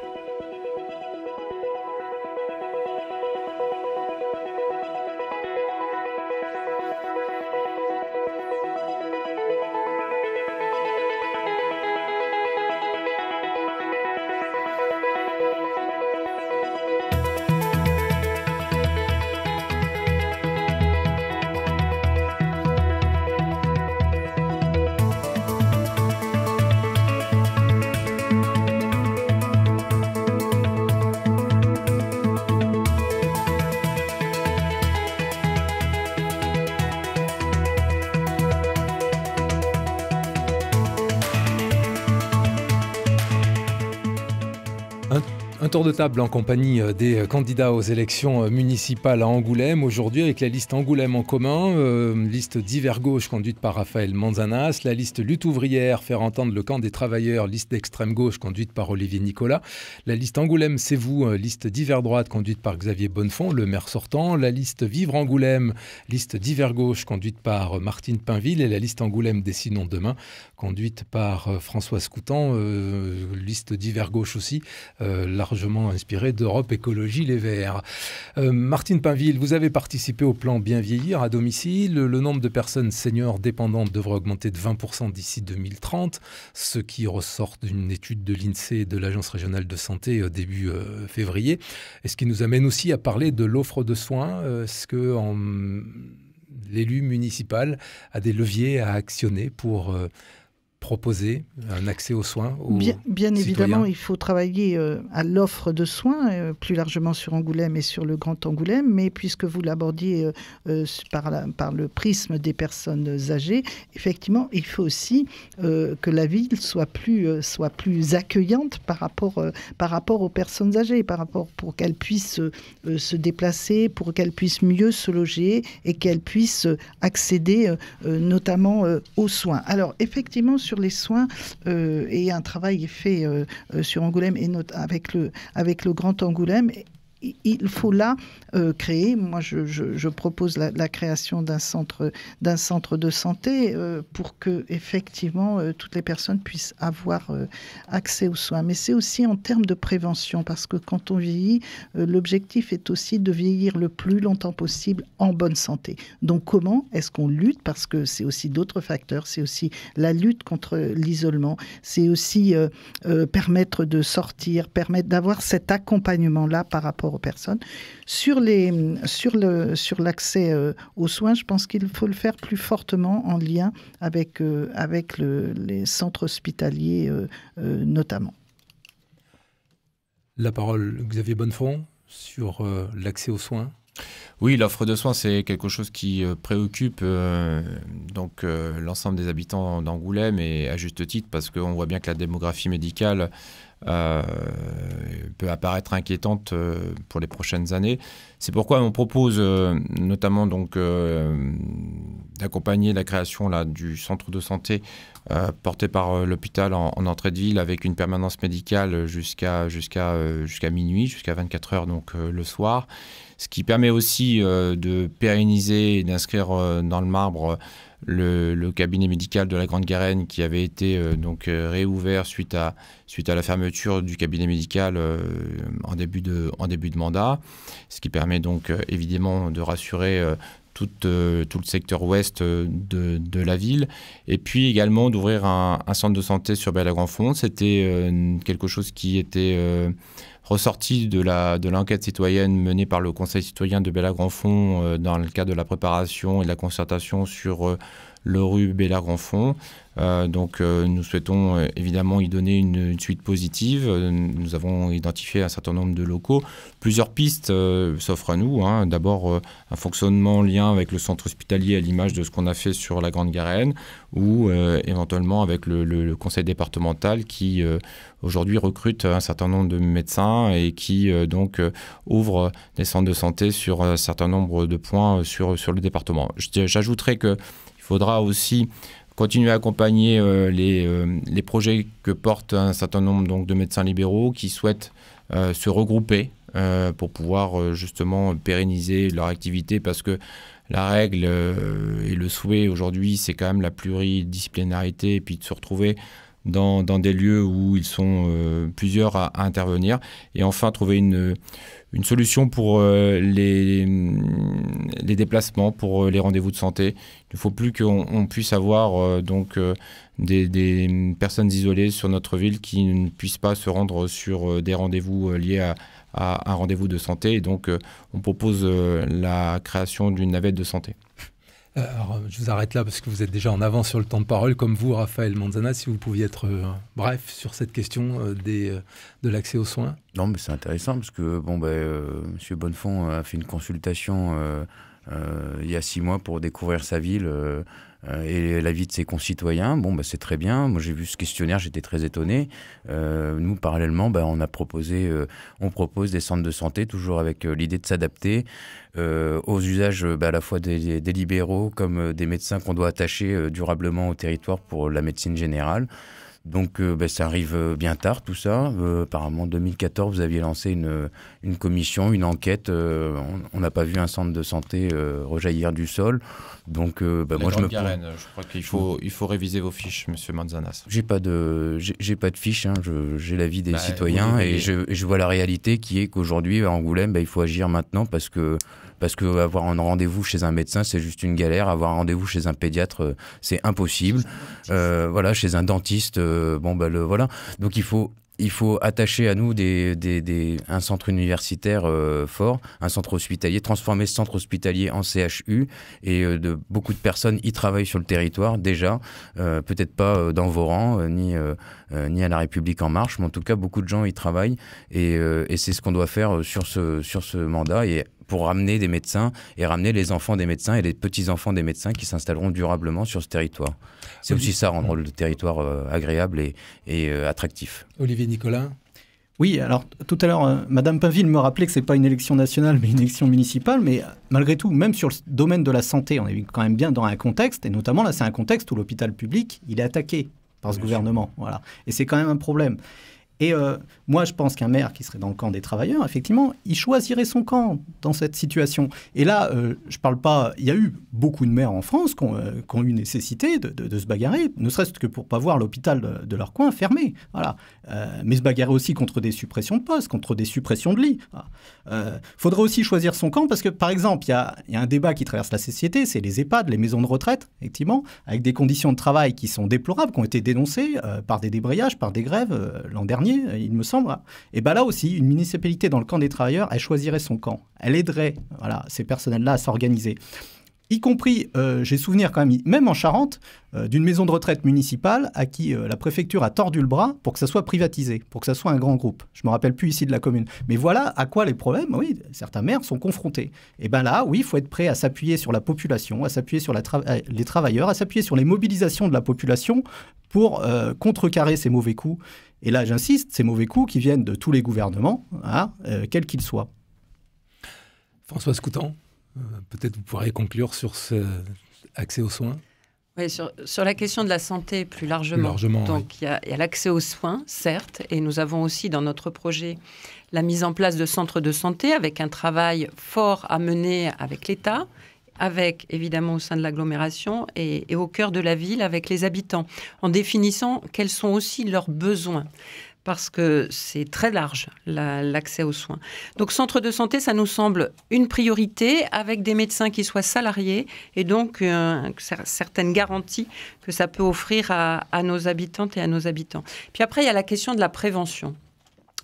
en compagnie euh, des euh, candidats aux élections euh, municipales à Angoulême. Aujourd'hui, avec la liste Angoulême en commun, liste divers gauche conduite par Raphaël Manzanas, la liste lutte ouvrière faire entendre le camp des travailleurs, liste d'extrême gauche conduite par Olivier Nicolas, la liste Angoulême c'est vous, liste divers droite conduite par Xavier Bonnefond, le maire sortant, la liste Vivre Angoulême, liste divers gauche conduite par Martine Pinville et la liste Angoulême Dessinons demain conduite par Françoise Coutan, liste divers gauche aussi, largement inspiré d'Europe Écologie Les Verts. Euh, Martine Pinville, vous avez participé au plan Bien vieillir à domicile. Le nombre de personnes seniors dépendantes devrait augmenter de 20% d'ici 2030, ce qui ressort d'une étude de l'INSEE et de l'Agence régionale de santé au euh, début euh, février. Et ce qui nous amène aussi à parler de l'offre de soins. Est-ce que l'élu municipal a des leviers à actionner pour proposer un accès aux soins Bien, bien évidemment, il faut travailler euh, à l'offre de soins, euh, plus largement sur Angoulême et sur le Grand Angoulême, mais puisque vous l'abordiez euh, par, par, le prisme des personnes âgées, effectivement, il faut aussi que la ville soit plus, soit plus accueillante par rapport, par rapport aux personnes âgées, par rapport pour qu'elles puissent se déplacer, pour qu'elles puissent mieux se loger et qu'elles puissent accéder notamment aux soins. Alors, effectivement, sur sur les soins euh, et un travail est fait euh, euh, sur Angoulême et avec, le, avec le Grand Angoulême il faut là euh, créer, moi je, propose la, création d'un centre, centre de santé euh, pour que effectivement euh, toutes les personnes puissent avoir accès aux soins. Mais c'est aussi en termes de prévention parce que quand on vieillit, l'objectif est aussi de vieillir le plus longtemps possible en bonne santé. Donc comment est-ce qu'on lutte Parce que c'est aussi d'autres facteurs, c'est aussi la lutte contre l'isolement, c'est aussi permettre de sortir, permettre d'avoir cet accompagnement-là par rapport personnes. Sur les, sur le, sur l'accès euh, aux soins, je pense qu'il faut le faire plus fortement en lien avec euh, avec les centres hospitaliers euh, notamment. La parole Xavier Bonnefond sur l'accès aux soins. Oui, l'offre de soins, c'est quelque chose qui préoccupe donc l'ensemble des habitants d'Angoulême et à juste titre parce qu'on voit bien que la démographie médicale euh, peut apparaître inquiétante euh, pour les prochaines années. C'est pourquoi on propose euh, notamment donc d'accompagner la création là, du centre de santé porté par l'hôpital en, entrée de ville avec une permanence médicale jusqu'à jusqu'à jusqu'à minuit, jusqu'à 24 heures donc le soir, ce qui permet aussi de pérenniser et d'inscrire dans le marbre le, cabinet médical de la Grande Garenne qui avait été euh, donc euh, réouvert suite à, suite à la fermeture du cabinet médical euh, en, début de, en début de mandat, ce qui permet donc évidemment de rassurer tout, tout, le secteur ouest de, de, la ville. Et puis également d'ouvrir un, centre de santé sur belle grande grand fond C'était quelque chose qui était ressorti de l'enquête citoyenne menée par le Conseil citoyen de Bella Grandfond euh, dans le cadre de la préparation et de la concertation sur euh, le rue Béla Grandfond. Euh, donc nous souhaitons évidemment y donner une, suite positive. Nous avons identifié un certain nombre de locaux. Plusieurs pistes s'offrent à nous. Hein. D'abord un fonctionnement en lien avec le centre hospitalier à l'image de ce qu'on a fait sur la Grande Garenne ou euh, éventuellement avec le, conseil départemental qui euh, aujourd'hui recrute un certain nombre de médecins et qui euh, donc ouvre des centres de santé sur un certain nombre de points sur, sur le département. J'ajouterai qu'il faudra aussi continuer à accompagner les, les, projets que portent un certain nombre donc, de médecins libéraux qui souhaitent se regrouper pour pouvoir justement pérenniser leur activité parce que la règle euh, et le souhait aujourd'hui, c'est quand même la pluridisciplinarité et puis de se retrouver dans, des lieux où ils sont euh, plusieurs à, intervenir. Et enfin, trouver une, une solution pour euh, les, déplacements, pour les rendez-vous de santé. Il ne faut plus qu'on puisse avoir donc, des, des, personnes isolées sur notre ville qui ne puissent pas se rendre sur des rendez-vous liés à, à un rendez-vous de santé. Et donc, euh, on propose euh, la création d'une navette de santé. Euh, alors, je vous arrête là parce que vous êtes déjà en avance sur le temps de parole, comme vous, Raphaël Manzana, si vous pouviez être bref sur cette question des, de l'accès aux soins. Non, mais c'est intéressant parce que bon, ben, M. Bonnefond a fait une consultation il y a six mois pour découvrir sa ville. Euh, et l'avis de ses concitoyens. Bon, bah, c'est très bien. Moi, j'ai vu ce questionnaire, j'étais très étonné. Euh, nous, parallèlement, bah, on a proposé, euh, on propose des centres de santé, toujours avec l'idée de s'adapter aux usages bah, à la fois des libéraux comme des médecins qu'on doit attacher durablement au territoire pour la médecine générale. Donc euh, ben, ça arrive euh, bien tard tout ça. Euh, apparemment en 2014, vous aviez lancé une, commission, une enquête. on n'a pas vu un centre de santé rejaillir du sol. Donc ben, moi je me prends... je crois qu'il faut il faut réviser vos fiches, Monsieur Manzanas. J'ai pas de j'ai pas de fiches. Hein. J'ai l'avis des bah, citoyens Et, je, et, je, vois la réalité qui est qu'aujourd'hui à Angoulême, ben, il faut agir maintenant parce que parce que avoir un rendez-vous chez un médecin, c'est juste une galère. Avoir un rendez-vous chez un pédiatre, euh, c'est impossible. Euh, voilà, chez un dentiste, euh, bon, ben le, voilà. Donc, il faut il faut attacher à nous des, des, un centre universitaire fort, un centre hospitalier, transformer ce centre hospitalier en CHU. Et de, beaucoup de personnes y travaillent sur le territoire déjà, peut-être pas dans vos ni, ni à La République En Marche, mais en tout cas, beaucoup de gens y travaillent. Et, et c'est ce qu'on doit faire sur ce, sur ce mandat. Et pour ramener des médecins et ramener les enfants des médecins et les petits-enfants des médecins qui s'installeront durablement sur ce territoire. C'est aussi ça, rendre le territoire euh, agréable et, euh, attractif. Olivier Nicolas oui, alors tout à l'heure, Mme euh, Madame Pinville me rappelait que ce n'est pas une élection nationale, mais une élection municipale. Mais malgré tout, même sur le domaine de la santé, on est quand même bien dans un contexte, et notamment là, c'est un contexte où l'hôpital public, il est attaqué par ce gouvernement. Voilà. Et c'est quand même un problème. Et euh, moi, je pense qu'un maire qui serait dans le camp des travailleurs, effectivement, il choisirait son camp dans cette situation. Et là, euh, je ne parle pas. Il y a eu beaucoup de maires en France qui ont, euh, eu nécessité de, se bagarrer, ne serait-ce que pour ne pas voir l'hôpital de, leur coin fermé. Voilà. mais se bagarrer aussi contre des suppressions de postes, contre des suppressions de lits. Il faudrait aussi choisir son camp parce que, par exemple, il y y a un débat qui traverse la société c'est les EHPAD, les maisons de retraite, effectivement, avec des conditions de travail qui sont déplorables, qui ont été dénoncées par des débrayages, par des grèves l'an dernier euh, il me semble. Hein. Et bien bah là aussi, une municipalité dans le camp des travailleurs, elle choisirait son camp. Elle aiderait voilà, ces personnels-là à s'organiser y compris, euh, j'ai souvenir quand même, même en Charente, euh, d'une maison de retraite municipale à qui la préfecture a tordu le bras pour que ça soit privatisé, pour que ça soit un grand groupe. Je ne me rappelle plus ici de la commune. Mais voilà à quoi les problèmes, oui, certains maires sont confrontés. Et bien là, oui, il faut être prêt à s'appuyer sur la population, à s'appuyer sur les travailleurs, à s'appuyer sur les mobilisations de la population pour contrecarrer ces mauvais coups et là, j'insiste, ces mauvais coups qui viennent de tous les gouvernements, hein, euh, quels qu'ils soient. Françoise Coutan, euh, peut-être vous pourrez conclure sur ce accès aux soins. Oui, sur, sur, la question de la santé plus largement. Donc, il y a, a l'accès aux soins, certes, et nous avons aussi dans notre projet la mise en place de centres de santé avec un travail fort à mener avec l'État, avec évidemment au sein de l'agglomération et, au cœur de la ville avec les habitants, en définissant quels sont aussi leurs besoins parce que c'est très large l'accès aux soins. Donc centre de santé, ça nous semble une priorité avec des médecins qui soient salariés et donc euh, certaines garanties que ça peut offrir à, nos habitantes et à nos habitants. Puis après, il y a la question de la prévention.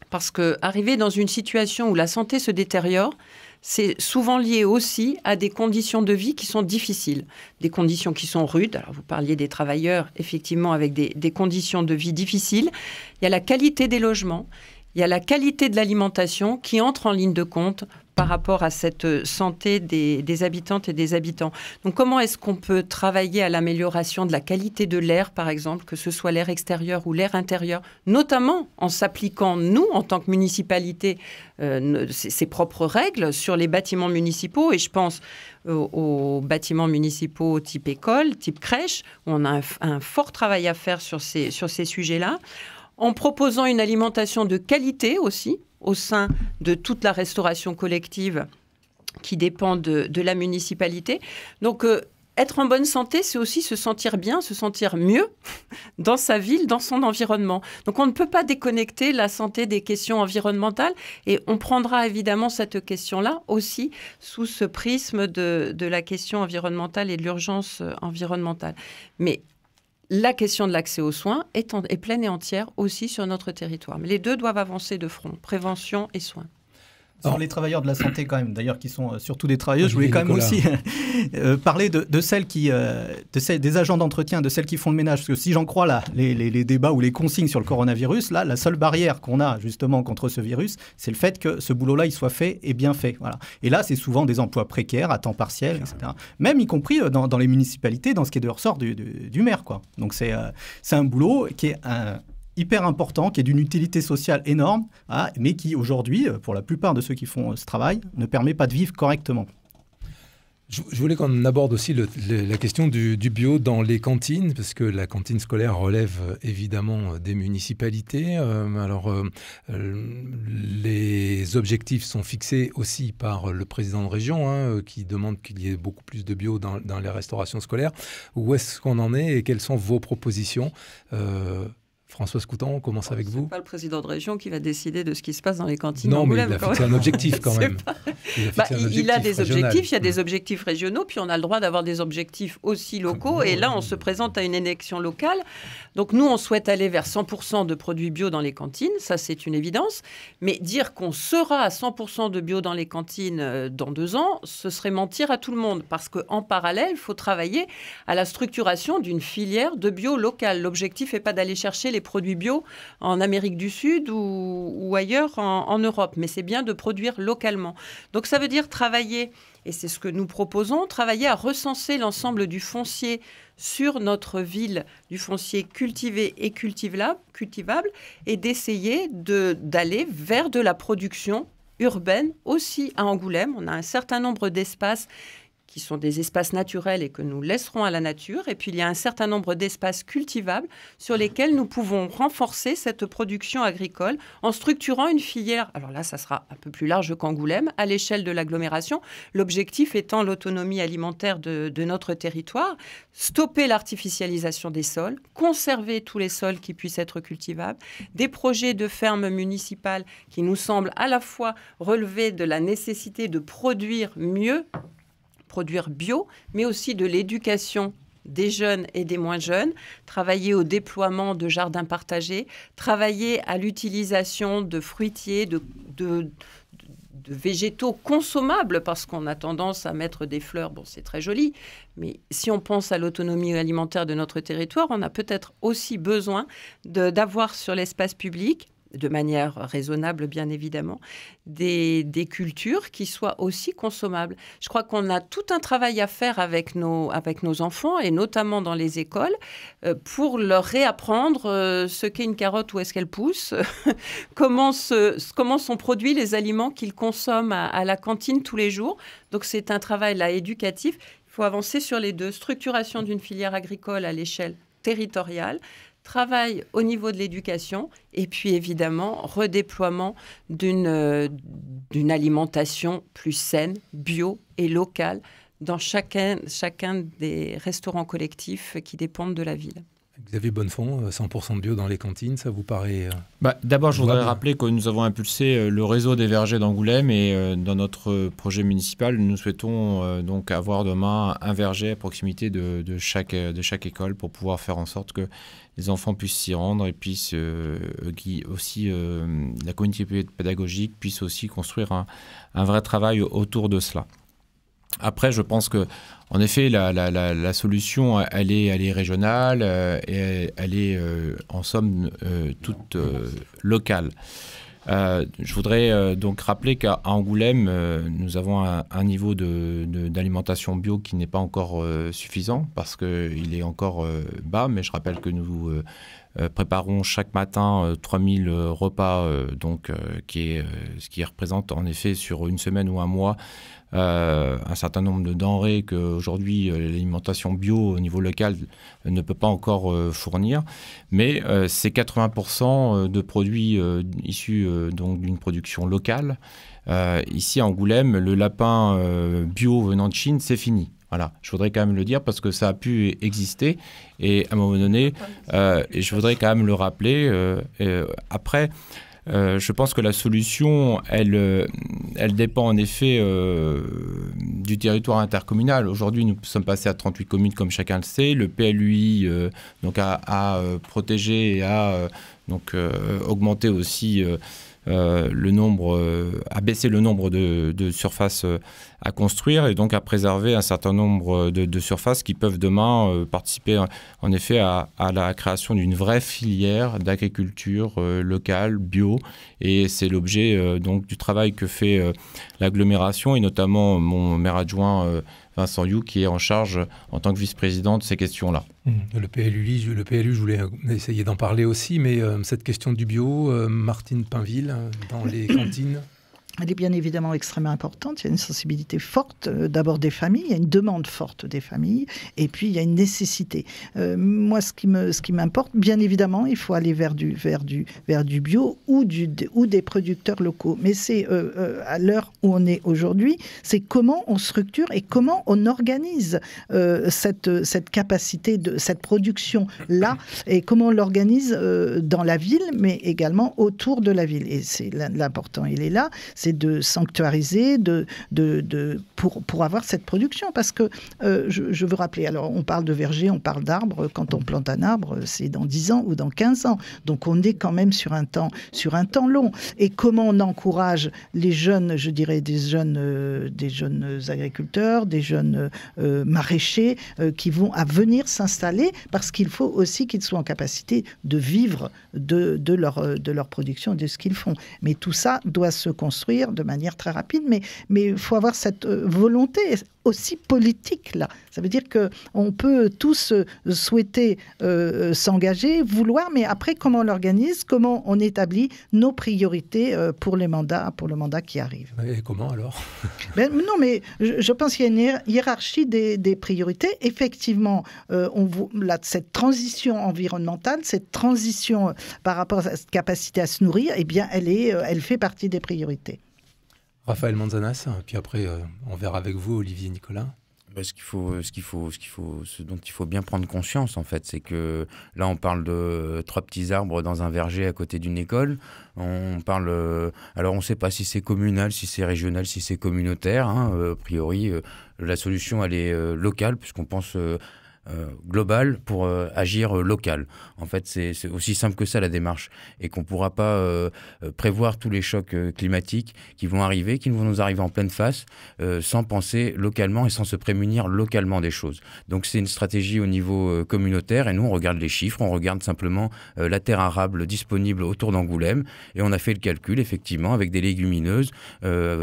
Parce que arriver dans une situation où la santé se détériore, c'est souvent lié aussi à des conditions de vie qui sont difficiles, des conditions qui sont rudes. Alors, vous parliez des travailleurs, effectivement, avec des, des conditions de vie difficiles. Il y a la qualité des logements, il y a la qualité de l'alimentation qui entre en ligne de compte par rapport à cette euh, santé des, habitantes et des habitants. Donc comment est-ce qu'on peut travailler à l'amélioration de la qualité de l'air, par exemple, que ce soit l'air extérieur ou l'air intérieur, notamment en s'appliquant, nous, en tant que municipalité, ses, euh, propres règles sur les bâtiments municipaux, et je pense euh, aux bâtiments municipaux type école, type crèche, où on a un, un fort travail à faire sur ces, sur ces sujets-là, en proposant une alimentation de qualité aussi, au sein de toute la restauration collective qui dépend de, la municipalité. Donc, euh, être en bonne santé, c'est aussi se sentir bien, se sentir mieux dans sa ville, dans son environnement. Donc on ne peut pas déconnecter la santé des questions environnementales et on prendra évidemment cette question-là aussi sous ce prisme de, de, la question environnementale et de l'urgence environnementale. Mais la question de l'accès aux soins est, pleine et entière aussi sur notre territoire. Mais les deux doivent avancer de front, prévention et soins. Sur oh. les travailleurs de la santé quand même, d'ailleurs qui sont euh, surtout des travailleuses, ah, je voulais quand même aussi euh, parler de, celles qui, euh, de des agents d'entretien, de celles qui font le ménage. Parce que si j'en crois là, les, les, débats ou les consignes sur le coronavirus, là, la seule barrière qu'on a justement contre ce virus, c'est le fait que ce boulot-là, il soit fait et bien fait. Voilà. Et là, c'est souvent des emplois précaires, à temps partiel, etc. Même y compris dans, dans les municipalités, dans ce qui est de ressort du, du, maire. Quoi. Donc c'est c'est un boulot qui est un hyper important, qui est d'une utilité sociale énorme, hein, mais qui aujourd'hui, euh, pour la plupart de ceux qui font euh, ce travail, ne permet pas de vivre correctement. Je, voulais qu'on aborde aussi la question du, bio dans les cantines, parce que la cantine scolaire relève euh, évidemment des municipalités. alors, les objectifs sont fixés aussi par le président de région, hein, qui demande qu'il y ait beaucoup plus de bio dans, les restaurations scolaires. Où est-ce qu'on en est et quelles sont vos propositions Françoise Coutan, on commence oh, avec vous. pas le président de région qui va décider de ce qui se passe dans les cantines. Non, mais il a un objectif quand même. Il a, bah, des objectifs, il y a mm. des objectifs régionaux, puis on a le droit d'avoir des objectifs aussi locaux. Et là, on se présente à une élection locale. Donc nous, on souhaite aller vers 100% de produits bio dans les cantines, ça c'est une évidence. Mais dire qu'on sera à 100% de bio dans les cantines euh, dans deux ans, ce serait mentir à tout le monde. Parce qu'en parallèle, il faut travailler à la structuration d'une filière de bio locale. L'objectif n'est pas d'aller chercher les produits bio en Amérique du Sud ou, ailleurs en, Europe. Mais c'est bien de produire localement. Donc ça veut dire travailler et c'est ce que nous proposons, travailler à recenser l'ensemble du foncier sur notre ville, du foncier cultivé et cultivable, et d'essayer d'aller vers de la production urbaine aussi à Angoulême. On a un certain nombre d'espaces qui sont des espaces naturels et que nous laisserons à la nature. Et puis, il y a un certain nombre d'espaces cultivables sur lesquels nous pouvons renforcer cette production agricole en structurant une filière. Alors là, ça sera un peu plus large qu'Angoulême, à l'échelle de l'agglomération. L'objectif étant l'autonomie alimentaire de, notre territoire, stopper l'artificialisation des sols, conserver tous les sols qui puissent être cultivables, des projets de fermes municipales qui nous semblent à la fois relever de la nécessité de produire mieux produire bio, mais aussi de l'éducation des jeunes et des moins jeunes, travailler au déploiement de jardins partagés, travailler à l'utilisation de fruitiers, de, végétaux consommables, parce qu'on a tendance à mettre des fleurs, bon c'est très joli, mais si on pense à l'autonomie alimentaire de notre territoire, on a peut-être aussi besoin d'avoir sur l'espace public de manière raisonnable bien évidemment, des, des, cultures qui soient aussi consommables. Je crois qu'on a tout un travail à faire avec nos, avec nos enfants et notamment dans les écoles euh, pour leur réapprendre euh, ce qu'est une carotte, où est-ce qu'elle pousse, comment, se, comment sont produits les aliments qu'ils consomment à, la cantine tous les jours. Donc c'est un travail là éducatif. Il faut avancer sur les deux, structuration d'une filière agricole à l'échelle territoriale travail au niveau de l'éducation et puis évidemment redéploiement d'une euh, d'une alimentation plus saine, bio et locale dans chacun, chacun des restaurants collectifs qui dépendent de la ville. Vous Xavier Bonnefond, 100% euh, bio dans les cantines, ça vous paraît euh, bah, D'abord, je voudrais rappeler que nous avons impulsé le réseau des vergers d'Angoulême et dans notre projet municipal, nous souhaitons donc avoir demain un verger à proximité de, de, chaque, de chaque école pour pouvoir faire en sorte que les enfants puissent s'y rendre et puissent euh, aussi euh, la communauté pédagogique puisse aussi construire un, vrai travail autour de cela. Après, je pense que, en effet, la, solution, elle est, régionale euh, et elle est, en somme, toute locale. Euh, je voudrais euh, donc rappeler qu'à Angoulême, euh, nous avons un, niveau d'alimentation de, d'alimentation bio qui n'est pas encore suffisant parce qu'il est encore bas, mais je rappelle que nous préparons chaque matin 3000 repas, donc, qui est, ce qui représente en effet sur une semaine ou un mois euh, un certain nombre de denrées qu'aujourd'hui euh, l'alimentation bio au niveau local ne peut pas encore euh, fournir. Mais c'est 80% de produits issus donc d'une production locale, ici à Angoulême, le lapin bio venant de Chine, c'est fini. Voilà, je voudrais quand même le dire parce que ça a pu exister et à un moment donné, je voudrais quand même le rappeler. après, euh, je pense que la solution, elle, euh, elle dépend en effet euh, du territoire intercommunal. Aujourd'hui, nous sommes passés à 38 communes, comme chacun le sait. Le PLUI donc a, a protégé et a donc augmenté aussi euh, le nombre, à euh, baisser le nombre de, surfaces euh, à construire et donc à préserver un certain nombre de, surfaces qui peuvent demain participer en effet à, la création d'une vraie filière d'agriculture locale, bio. Et c'est l'objet donc du travail que fait l'agglomération et notamment mon maire adjoint. Vincent You, qui est en charge en tant que vice-président de ces questions-là. Mmh. Le PLU, le PLU, je voulais essayer d'en parler aussi, mais euh, cette question du bio, euh, Martine Pinville, euh, dans les cantines elle est bien évidemment extrêmement importante. Il y a une sensibilité forte euh, d'abord des familles, il y a une demande forte des familles, et puis il y a une nécessité. Euh, moi, ce qui me, ce qui m'importe, bien évidemment, il faut aller vers du, vers du, vers du bio ou du, ou des producteurs locaux. Mais c'est euh, à l'heure où on est aujourd'hui, c'est comment on structure et comment on organise cette, cette capacité de cette production là et comment on l'organise dans la ville, mais également autour de la ville. Et c'est l'important, il est là. C'est de sanctuariser, de, de, de, pour, pour avoir cette production. Parce que euh, je, veux rappeler, alors on parle de verger, on parle d'arbres Quand on plante un arbre, c'est dans 10 ans ou dans 15 ans. Donc on est quand même sur un temps, sur un temps long. Et comment on encourage les jeunes, je dirais des jeunes, euh, des jeunes agriculteurs, des jeunes euh, maraîchers qui vont à venir s'installer parce qu'il faut aussi qu'ils soient en capacité de vivre de, de, leur, de leur production, de ce qu'ils font. Mais tout ça doit se construire de manière très rapide, mais il faut avoir cette euh, volonté aussi politique là. Ça veut dire que on peut tous euh, souhaiter euh, s'engager, vouloir, mais après comment on l'organise, comment on établit nos priorités pour les mandats, pour le mandat qui arrive. Et comment alors ben, Non, mais je, pense qu'il y a une hiérarchie des, priorités. Effectivement, on là, cette transition environnementale, cette transition par rapport à cette capacité à se nourrir, eh bien, elle est, elle fait partie des priorités. Raphaël Manzanas, puis après, euh, on verra avec vous, Olivier Nicolas. Bah, ce qu'il faut, ce qu'il faut, ce qu'il faut, ce dont il faut bien prendre conscience en fait, c'est que là on parle de trois petits arbres dans un verger à côté d'une école. On parle, euh, alors on ne sait pas si c'est communal, si c'est régional, si c'est communautaire. Hein. Euh, a priori, la solution elle est locale puisqu'on pense euh, global pour euh, agir euh, local. En fait, c'est aussi simple que ça la démarche et qu'on ne pourra pas prévoir tous les chocs climatiques qui vont arriver, qui vont nous arriver en pleine face, sans penser localement et sans se prémunir localement des choses. Donc c'est une stratégie au niveau communautaire et nous on regarde les chiffres, on regarde simplement la terre arable disponible autour d'Angoulême et on a fait le calcul effectivement avec des légumineuses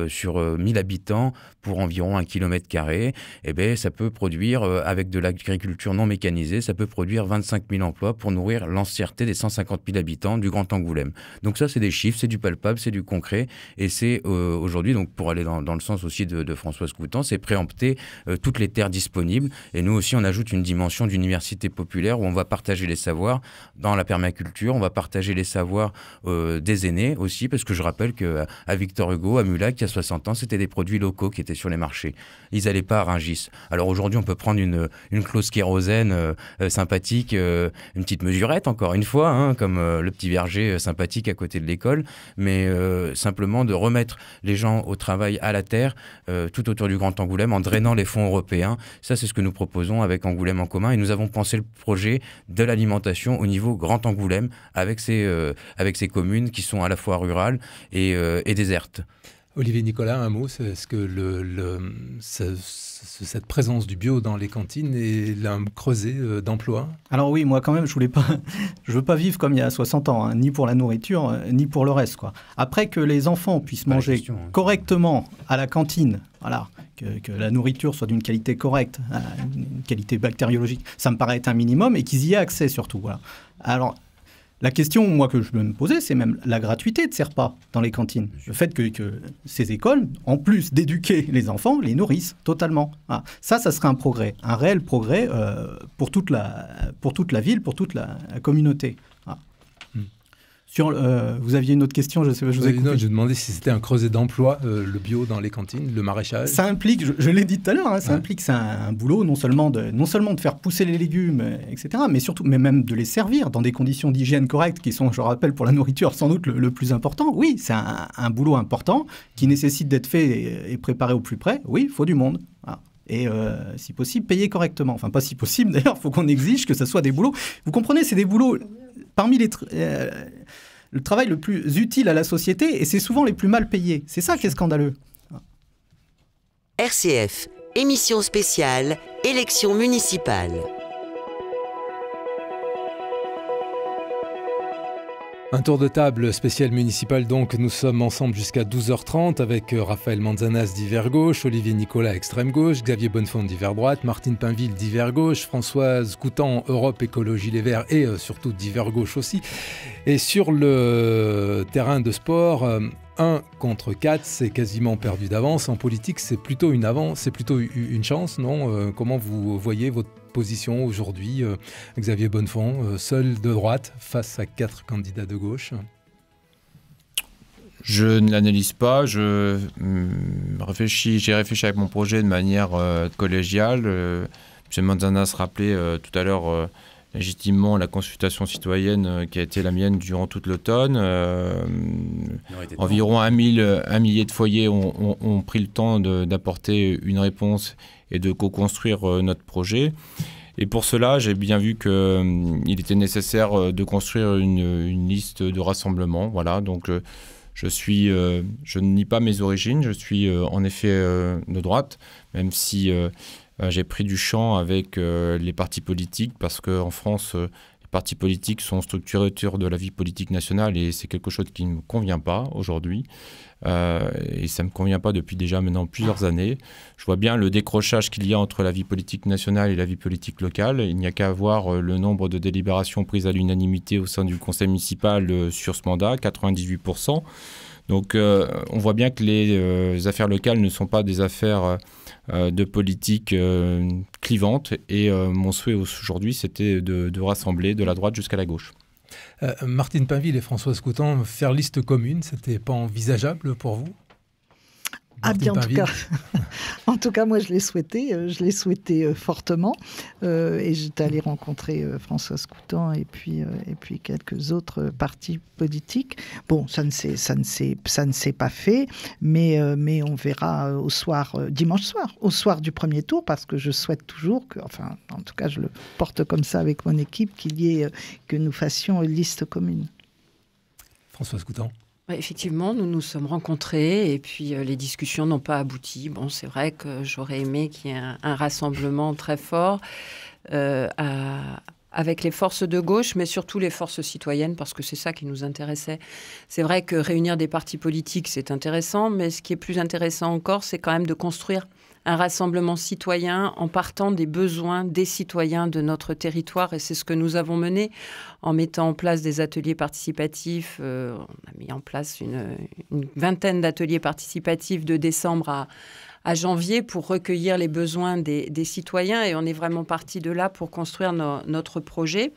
sur 1000 habitants pour environ un kilomètre carré, et eh ben ça peut produire avec de l'agriculture non mécanisée, ça peut produire 25 000 emplois pour nourrir l'entièreté des 150 000 habitants du Grand Angoulême. Donc ça, c'est des chiffres, c'est du palpable, c'est du concret. Et c'est euh, aujourd'hui, donc pour aller dans, le sens aussi de, de Françoise Coutan, c'est préempter euh, toutes les terres disponibles. Et nous aussi, on ajoute une dimension d'université populaire où on va partager les savoirs dans la permaculture, on va partager les savoirs euh, des aînés aussi, parce que je rappelle que à Victor Hugo, à Mulac, il y a 60 ans, c'était des produits locaux qui étaient sur les marchés. Ils n'allaient pas à Rungis. Alors aujourd'hui, on peut prendre une, une clause qui kérosène euh, euh, sympathique, euh, une petite mesurette encore une fois, hein, comme le petit verger sympathique à côté de l'école, mais simplement de remettre les gens au travail à la terre, tout autour du Grand Angoulême, en drainant les fonds européens. Ça, c'est ce que nous proposons avec Angoulême en commun, et nous avons pensé le projet de l'alimentation au niveau Grand Angoulême, avec ces, avec ces communes qui sont à la fois rurales et, et désertes. Olivier Nicolas, un mot, c'est ce que le, le ce, cette présence du bio dans les cantines et la creuset euh, d'emploi Alors oui, moi quand même, je voulais pas, je veux pas vivre comme il y a 60 ans, hein, ni pour la nourriture, euh, ni pour le reste. Après que les enfants puissent manger hein. correctement à la cantine, voilà, que, la nourriture soit d'une qualité correcte, euh, une qualité bactériologique, ça me paraît être un minimum, et qu'ils y aient accès surtout. Alors la question, moi, que je veux me poser, c'est même la gratuité de ces repas dans les cantines. Le fait que, ces écoles, en plus d'éduquer les enfants, les nourrissent totalement. Ah, ça, ça serait un progrès, un réel progrès euh, pour toute la ville, pour toute la communauté. Euh, vous aviez une autre question, je, sais, je vous euh, ai demandé si c'était un creuset d'emploi, euh, le bio dans les cantines, le maraîchage. Ça implique, je, l'ai dit tout à l'heure, hein, ça implique c'est un, boulot non seulement, de, non seulement de faire pousser les légumes, etc., mais surtout, mais même de les servir dans des conditions d'hygiène correctes qui sont, je rappelle, pour la nourriture sans doute le, plus important. Oui, c'est un, boulot important qui nécessite d'être fait et, préparé au plus près. Oui, il faut du monde. Ah. et si possible payer correctement. Enfin pas si possible d'ailleurs, il faut qu'on exige que ce soit des boulots. Vous comprenez, c'est des boulots parmi les le travail le plus utile à la société et c'est souvent les plus mal payés. C'est ça qui est scandaleux. RCF, émission spéciale, élection municipale. Un tour de table spécial municipal donc, nous sommes ensemble jusqu'à 12h30 avec euh, Raphaël Manzanas d'hiver gauche, Olivier Nicolas extrême gauche, Xavier Bonnefond d'hiver droite, Martine Pinville d'hiver gauche, Françoise Coutan Europe Écologie Les Verts et euh, surtout d'hiver gauche aussi. Et sur le terrain de sport, 1 euh, contre 4, c'est quasiment perdu d'avance. En politique, c'est plutôt une avance, c'est plutôt une chance, non Comment vous voyez votre position aujourd'hui, euh, Xavier Bonnefond, euh, seul de droite face à quatre candidats de gauche je ne l'analyse pas, je mm, réfléchis, j'ai réfléchi avec mon projet de manière euh, collégiale. M. Manzana se rappelait tout à l'heure légitimement la consultation citoyenne euh, qui a été la mienne durant toute l'automne. Euh, environ un, millier de foyers ont, ont, pris le temps d'apporter une réponse et de co-construire euh, notre projet. Et pour cela, j'ai bien vu qu'il était nécessaire de construire une, une, liste de rassemblements. Voilà, donc je suis, je ne nie pas mes origines, je suis en effet de droite, même si euh, j'ai pris du champ avec euh, les partis politiques parce qu'en France, euh, les partis politiques sont structurés autour de la vie politique nationale et c'est quelque chose qui ne me convient pas aujourd'hui. et ça ne me convient pas depuis déjà maintenant plusieurs années. Je vois bien le décrochage qu'il y a entre la vie politique nationale et la vie politique locale. Il n'y a qu'à voir le nombre de délibérations prises à l'unanimité au sein du conseil municipal sur ce mandat, 98%. Donc on voit bien que les affaires locales ne sont pas des affaires... Euh, de politiques euh, clivantes. Et euh, mon souhait aujourd'hui, c'était de, rassembler de la droite jusqu'à la gauche. Martine Pinville et Françoise Coutan, faire liste commune, c'était pas envisageable pour vous ah bien, en tout cas, en tout cas, moi je l'ai souhaité, euh, je l'ai souhaité euh, fortement, euh, et j'étais allée rencontrer Françoise Coutan et puis et puis quelques autres partis politiques. Bon, ça ne s'est ça ne s'est ça ne s'est pas fait, mais mais on verra au soir dimanche soir, au soir du premier tour, parce que je souhaite toujours que, enfin, en tout cas, je le porte comme ça avec mon équipe, qu'il y ait que nous fassions une liste commune. Françoise Coutan. Effectivement, nous nous sommes rencontrés et puis euh, les discussions n'ont pas abouti. Bon, c'est vrai que j'aurais aimé qu'il y ait un, rassemblement très fort euh, avec les forces de gauche, mais surtout les forces citoyennes, parce que c'est ça qui nous intéressait. C'est vrai que réunir des partis politiques, c'est intéressant, mais ce qui est plus intéressant encore, c'est quand même de construire un rassemblement citoyen en partant des besoins des citoyens de notre territoire. Et c'est ce que nous avons mené en mettant en place des ateliers participatifs. Euh, on a mis en place une, vingtaine d'ateliers participatifs de décembre à, janvier pour recueillir les besoins des, citoyens et on est vraiment parti de là pour construire notre projet.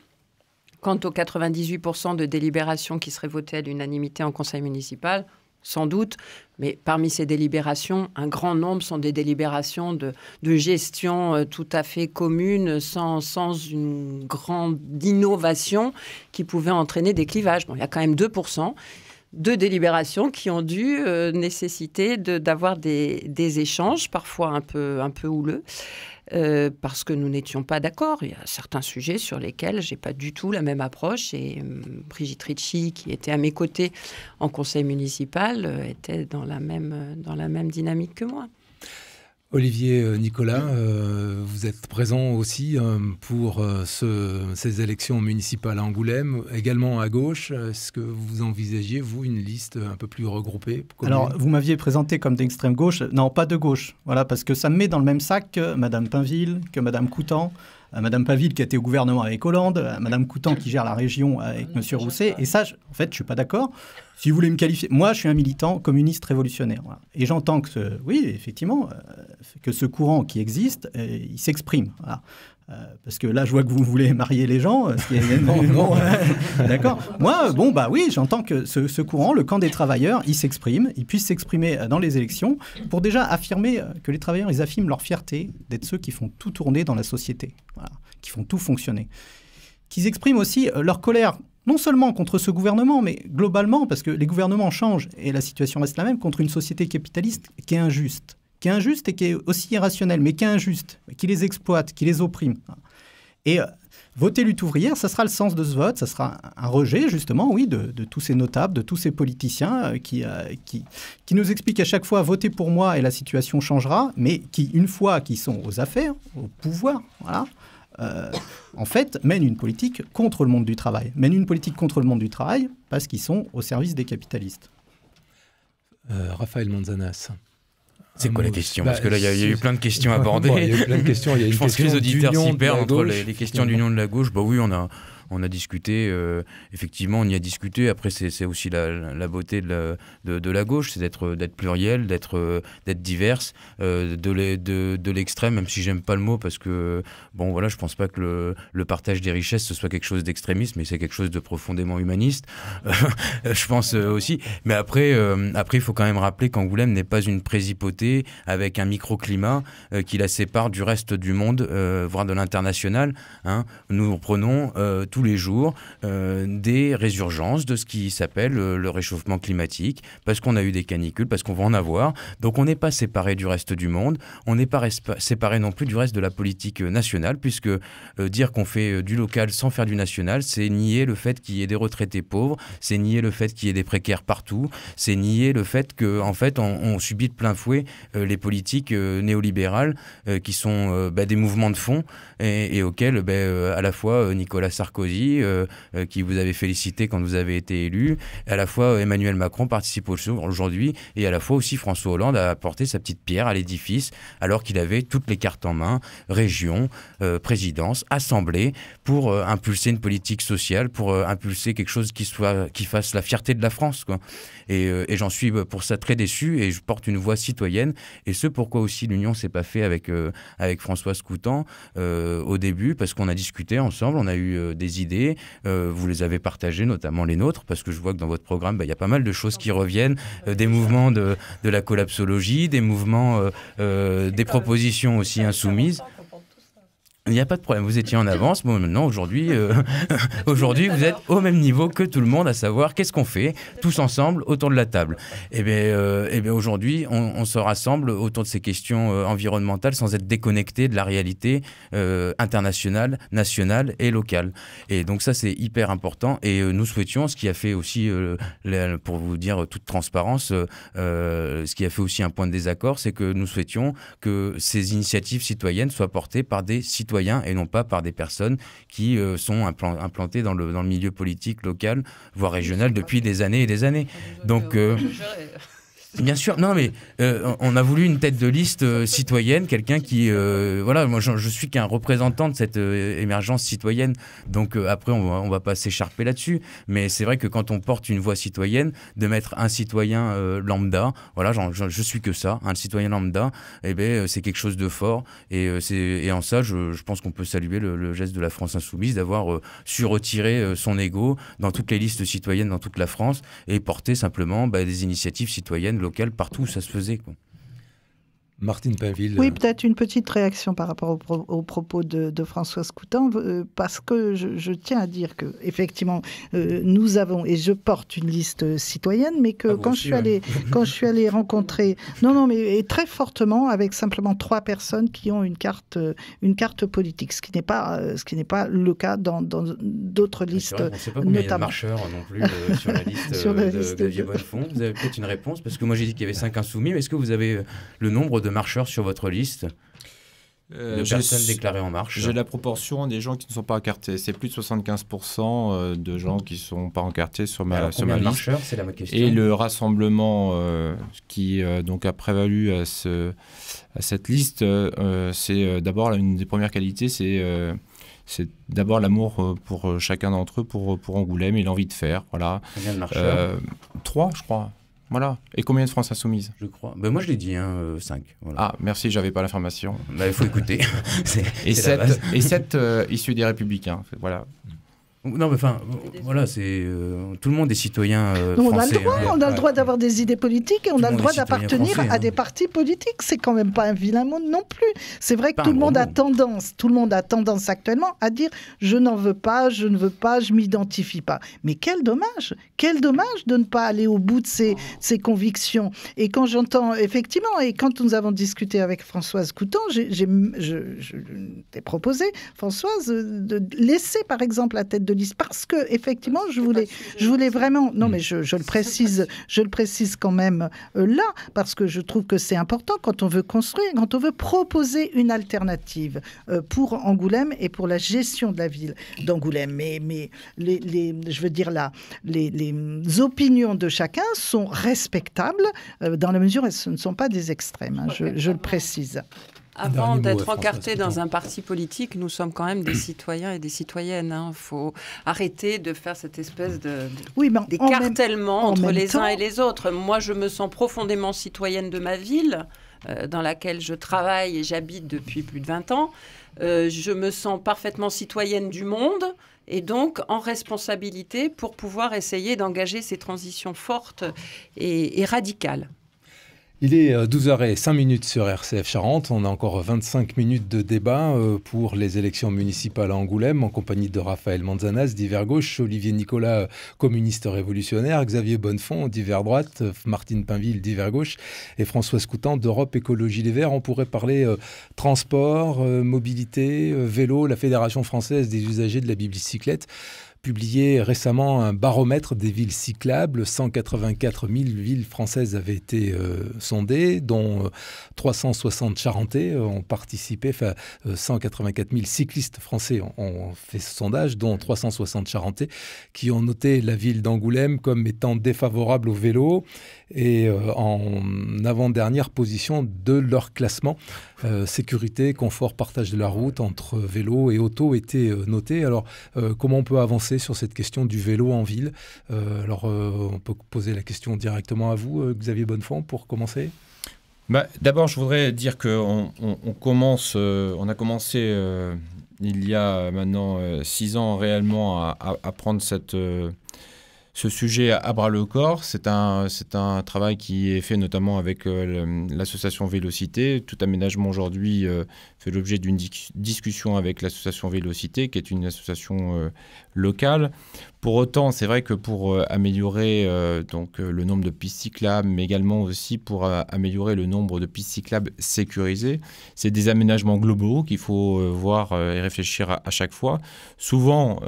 Quant aux 98% de délibérations qui seraient votées à l'unanimité en conseil municipal, sans doute, mais parmi ces délibérations, un grand nombre sont des délibérations de, gestion euh, tout à fait commune, sans, une grande innovation qui pouvait entraîner des clivages. Bon, il y a quand même 2% de délibérations qui ont dû euh, nécessiter d'avoir des, échanges, parfois un peu houleux. Euh, parce que nous n'étions pas d'accord. Il y a certains sujets sur lesquels j'ai pas du tout la même approche. Et euh, Brigitte Ricci, qui était à mes côtés en conseil municipal, euh, était dans même, dans la même dynamique que moi. Olivier euh, Nicolas, euh, vous êtes présent aussi euh, pour ces élections municipales à Angoulême, également à gauche. Est-ce que vous envisagez, vous, une liste un peu plus regroupée Alors, vous m'aviez présenté comme d'extrême gauche. Non, pas de gauche. Voilà, parce que ça me met dans le même sac que Madame Pinville, que Madame Coutan, Madame Paville qui était au gouvernement avec Hollande, à Madame Coutan qui gère la région avec M. Rousset. Et ça, en fait, je suis pas d'accord. Si vous voulez me qualifier, moi, je suis un militant communiste révolutionnaire. Et j'entends que, ce, oui, effectivement, euh, que ce courant qui existe, euh, il s'exprime. Euh, parce que là, je vois que vous voulez marier les gens. Euh, ce qui est... D'accord. Moi, euh, bon, bah oui, j'entends que ce, courant, le camp des travailleurs, il s'exprime, il puisse s'exprimer dans les élections pour déjà affirmer que les travailleurs, ils affirment leur fierté d'être ceux qui font tout tourner dans la société, qui font tout fonctionner. Qu'ils expriment aussi leur colère non seulement contre ce gouvernement, mais globalement, parce que les gouvernements changent et la situation reste la même, contre une société capitaliste qui est injuste qui est injuste et qui est aussi irrationnel, mais qui est injuste, qui les exploite, qui les opprime. Et euh, voter lutte ouvrière, ça sera le sens de ce vote, ça sera un rejet justement, oui, de, tous ces notables, de tous ces politiciens euh, euh, qui, qui, nous expliquent à chaque fois votez pour moi et la situation changera, mais qui, une fois qu'ils sont aux affaires, au pouvoir, voilà, en fait, mènent une politique contre le monde du travail. Mènent une politique contre le monde du travail parce qu'ils sont au service des capitalistes. Raphaël Manzanas. C'est quoi ah, la question Parce que là, il y, a eu plein de questions abordées. Il y a eu plein de questions. Je pense que les auditeurs s'y perdent entre les, questions d'union de la gauche. Bah oui, on a, on a discuté, euh, effectivement, on y a discuté. Après, c'est aussi la, beauté de la, gauche, c'est d'être pluriel, d'être euh, diverse, euh, de l'extrême, même si j'aime pas le mot, parce que, bon, voilà, je pense pas que le, partage des richesses, ce soit quelque chose d'extrémiste, mais c'est quelque chose de profondément humaniste, je pense aussi. Mais après, après, il faut quand même rappeler qu'Angoulême n'est pas une présipauté avec un microclimat qui la sépare du reste du monde, voire de l'international. Hein. Nous prenons. tout tous les jours euh, des résurgences de ce qui s'appelle euh, le, réchauffement climatique, parce qu'on a eu des canicules, parce qu'on va en avoir. Donc on n'est pas séparé du reste du monde, on n'est pas séparé non plus du reste de la politique euh, nationale, puisque dire qu'on fait du local sans faire du national, c'est nier le fait qu'il y ait des retraités pauvres, c'est nier le fait qu'il y ait des précaires partout, c'est nier le fait que en fait on, subit de plein fouet les politiques néolibérales qui sont bah, des mouvements de fond et, auxquels bah, à la fois Nicolas Sarkozy euh, euh, qui vous avait félicité quand vous avez été élu. À la fois, euh, Emmanuel Macron participe aujourd'hui et à la fois aussi François Hollande a apporté sa petite pierre à l'édifice alors qu'il avait toutes les cartes en main, région, présidence, assemblée, pour impulser une politique sociale, pour impulser quelque chose qui, soit, qui fasse la fierté de la France. Quoi. Et, j'en suis pour ça très déçu et je porte une voix citoyenne. Et ce pourquoi aussi l'Union s'est pas fait avec, avec François Scoutan au début, parce qu'on a discuté ensemble, on a eu des des idées. Euh, vous les avez partagées, notamment les nôtres, parce que je vois que dans votre programme, bah, il y a pas mal de choses qui reviennent, euh, des mouvements de, de, la collapsologie, des mouvements, euh, des propositions aussi insoumises. Il n'y a pas de problème. Vous étiez en avance. Bon, maintenant, aujourd'hui, euh, aujourd'hui, vous êtes au même niveau que tout le monde, à savoir qu'est-ce qu'on fait tous ensemble autour de la table. Et eh bien, euh, eh bien aujourd'hui, on, se rassemble autour de ces questions euh, environnementales sans être déconnecté de la réalité internationale, nationale et locale. Et donc ça, c'est hyper important. Et nous souhaitions, ce qui a fait aussi, pour vous dire toute transparence, ce qui a fait aussi un point de désaccord, c'est que nous souhaitions que ces initiatives citoyennes soient portées par des citoyens et non pas par des personnes qui euh, sont implantées dans le, milieu politique local, voire régional, depuis des années et des années. Donc... Euh, Bien sûr, non, mais euh, on a voulu une tête de liste euh, citoyenne, quelqu'un qui, euh, voilà, moi je, suis qu'un représentant de cette émergence citoyenne, donc après on va, va pas s'écharper là-dessus, mais c'est vrai que quand on porte une voix citoyenne, de mettre un citoyen lambda, voilà, je, suis que ça, un citoyen lambda, et eh ben c'est quelque chose de fort, et, en ça, je, pense qu'on peut saluer le, geste de la France insoumise d'avoir su retirer son ego dans toutes les listes citoyennes dans toute la France et porter simplement bah, des initiatives citoyennes partout ça se faisait. Quoi. Martine Pinville. Oui, euh, peut-être une petite réaction par rapport aux, propos de, de Françoise Coutan, euh, parce que je, tiens à dire que effectivement, euh, nous avons et je porte une liste citoyenne, mais que ah, quand, je suis allée, quand je suis allé rencontrer, non, non, mais très fortement avec simplement trois personnes qui ont une carte, une carte politique, ce qui n'est pas, ce qui n'est pas le cas dans d'autres listes, vrai, on sait pas y a de marcheurs non plus sur la liste de, liste de... Vous avez peut-être une réponse, parce que moi j'ai dit qu'il y avait cinq insoumis, mais est-ce que vous avez le nombre de de marcheurs sur votre liste euh, de personnes déclarées en marche J'ai la proportion des gens qui ne sont pas encartés. C'est plus de 75% euh, de gens qui ne sont pas encartés sur ma, sur ma liste. c'est la question. Et le rassemblement euh, qui euh, donc a prévalu à, ce, cette liste, c'est d'abord une des premières qualités, c'est c'est d'abord l'amour pour chacun d'entre eux, pour, pour Angoulême et l'envie de faire. Voilà. Combien de marcheurs Trois, je crois. Voilà. Et combien de France Insoumise Je crois. Ben moi, je l'ai dit, 5. Hein, euh, voilà. Ah, merci, j'avais pas l'information. Ben, il faut écouter. et, 7, et 7 euh, issus des Républicains. Voilà. Non, mais enfin, euh, voilà, c'est euh, tout le monde est citoyen euh, français, hein. On a le droit, on a le droit d'avoir des idées politiques et on a le droit d'appartenir à hein. des partis politiques. C'est quand même pas un vilain monde non plus. C'est vrai que tout le monde a tendance, tout le monde a tendance actuellement à dire je n'en veux pas, je ne veux pas, je m'identifie pas. Mais quel dommage, quel dommage de ne pas aller au bout de ces, oh. convictions. Et quand j'entends effectivement, et quand nous avons discuté avec Françoise Coutan, j'ai, proposé, Françoise, de laisser par exemple la tête de parce que effectivement, je voulais, je hein, voulais vraiment, non mais je, le précise, je le précise quand même euh, là parce que je trouve que c'est important quand on veut construire, quand on veut proposer une alternative euh, pour Angoulême et pour la gestion de la ville d'Angoulême. Mais, mais les, je veux dire là, les, mm, opinions de chacun sont respectables euh, dans la mesure où ce ne sont pas des extrêmes. Hein. je, je le précise avant d'être encarté dans un parti politique, nous sommes quand même des citoyens et des citoyennes. Il hein. faut arrêter de faire cette espèce de, oui, entre les uns et les autres. Moi, je me sens profondément citoyenne de ma ville, euh, dans laquelle je travaille et j'habite depuis plus de 20 ans. Euh, je me sens parfaitement citoyenne du monde et donc en responsabilité pour pouvoir essayer d'engager ces transitions fortes et radicales. Il est 12h05 euh, sur RCF Charente. On a encore 25 minutes de débat euh, pour les élections municipales à Angoulême en compagnie de Raphaël Manzanas d'hiver gauche, Olivier Nicolas, euh, communiste révolutionnaire, Xavier Bonnefond d'hiver droite, Martine Pinville d'hiver gauche et François Coutan d'Europe Écologie Les Verts. On pourrait parler transport, mobilité, vélo, la Fédération française des usagers de la bicyclette publié récemment un baromètre des villes cyclables. 184 000 villes françaises avaient été euh, sondées, dont 360 euh, Charentais ont participé. Enfin, 184 euh, 000 cyclistes français ont, fait ce sondage, dont 360 Charentais, qui ont noté la ville d'Angoulême comme étant défavorable au vélo et euh, en avant-dernière position de leur classement. Euh, sécurité, confort, partage de la route entre vélo et auto étaient euh, notés. Alors, comment on peut avancer sur cette question du vélo en ville Alors, on peut poser la question directement à vous, Xavier Bonnefond, pour commencer. Bah, D'abord, je voudrais dire qu'on commence, on a commencé il y a maintenant six ans réellement à prendre cette, ce sujet à bras le corps. C'est un, c'est un travail qui est fait notamment avec euh, l'association Vélocité. Tout aménagement aujourd'hui euh, fait l'objet d'une discussion avec l'association Vélocité, qui est une association euh, local. Pour autant, c'est vrai que pour euh, améliorer euh, donc, euh, le nombre de pistes cyclables, mais également aussi pour améliorer le nombre de pistes cyclables sécurisées, c'est des aménagements globaux qu'il faut voir et réfléchir à, à chaque fois. Souvent,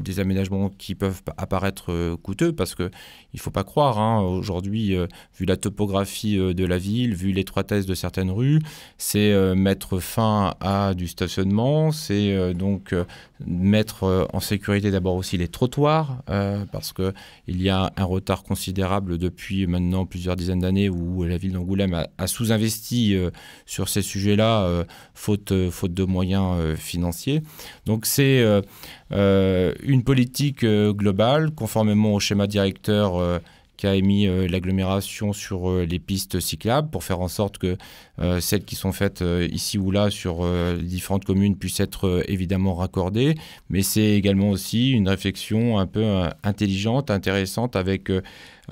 des aménagements qui peuvent apparaître coûteux parce que il faut pas croire. Hein, aujourd'hui, euh, vu la topographie euh, de la ville, vu l'étroitesse de certaines rues, c'est euh, mettre fin à du stationnement, c'est donc mettre en sécurité d'abord aussi les trottoirs, parce que il y a un retard considérable depuis maintenant plusieurs dizaines d'années où la ville d'Angoulême a, sous-investi sur ces sujets-là, faute de moyens financiers. Donc c'est euh, euh, une politique euh, globale, conformément au schéma directeur qu'a émis l'agglomération sur les pistes cyclables pour faire en sorte que celles qui sont faites ici ou là sur différentes communes puissent être évidemment raccordées. Mais c'est également aussi une réflexion un peu intelligente, intéressante avec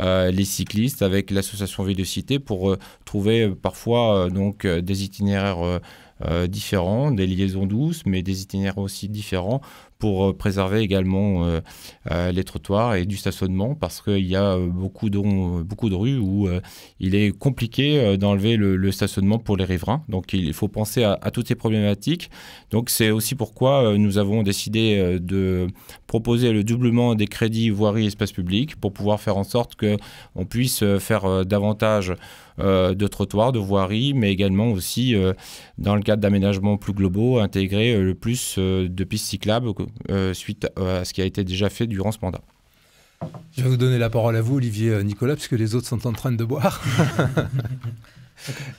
les cyclistes, avec l'association Ville Cité pour trouver parfois donc des itinéraires euh, différents, des liaisons douces, mais des itinéraires aussi différents pour euh, préserver également euh, les trottoirs et du stationnement parce qu'il y a beaucoup de, beaucoup de rues où il est compliqué d'enlever le, stationnement pour les riverains. Donc il faut penser à, toutes ces problématiques. Donc c'est aussi pourquoi nous avons décidé de proposer le doublement des crédits voirie espace public pour pouvoir faire en sorte qu'on puisse faire davantage euh, de trottoirs, de voiries, mais également aussi, euh, dans le cadre d'aménagements plus globaux, intégrer euh, le plus de pistes cyclables suite à ce qui a été déjà fait durant ce mandat. Je vais vous donner la parole à vous, Olivier Nicolas, puisque les autres sont en train de boire.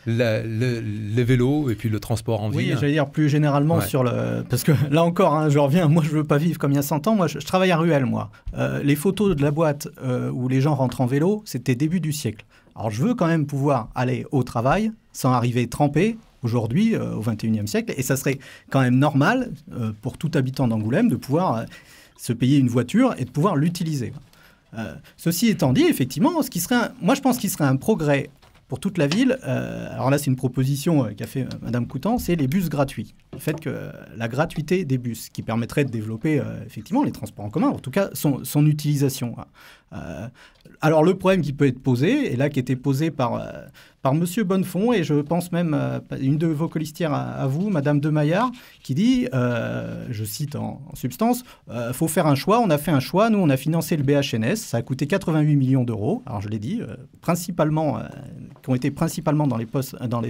les vélos et puis le transport en ville. Oui, j'allais dire plus généralement sur le. Parce que là encore, hein, je reviens, moi je veux pas vivre comme il y a 100 ans, moi je, travaille à Ruelle, moi. les photos de la boîte où les gens rentrent en vélo, c'était début du siècle. Alors je veux quand même pouvoir aller au travail sans arriver trempé aujourd'hui euh, au XXIe siècle. Et ça serait quand même normal euh, pour tout habitant d'Angoulême de pouvoir euh, se payer une voiture et de pouvoir l'utiliser. ceci étant dit, effectivement, ce qui serait moi je pense qu'il serait un progrès pour toute la ville. alors là, c'est une proposition qu'a fait Madame Coutan, c'est les bus gratuits. Le fait que la gratuité des bus, qui permettrait de développer effectivement les transports en commun, en tout cas son utilisation. Hein. Euh, alors le problème qui peut être posé, et là qui était posé par, euh, par Monsieur Bonnefond, et je pense même euh, une de vos colistières à, vous, Madame de Maillard, qui dit, je cite en, substance, faut faire un choix, on a fait un choix, nous on a financé le BHNS, ça a coûté 88 millions d'euros, alors je l'ai dit, principalement, qui ont été principalement dans les,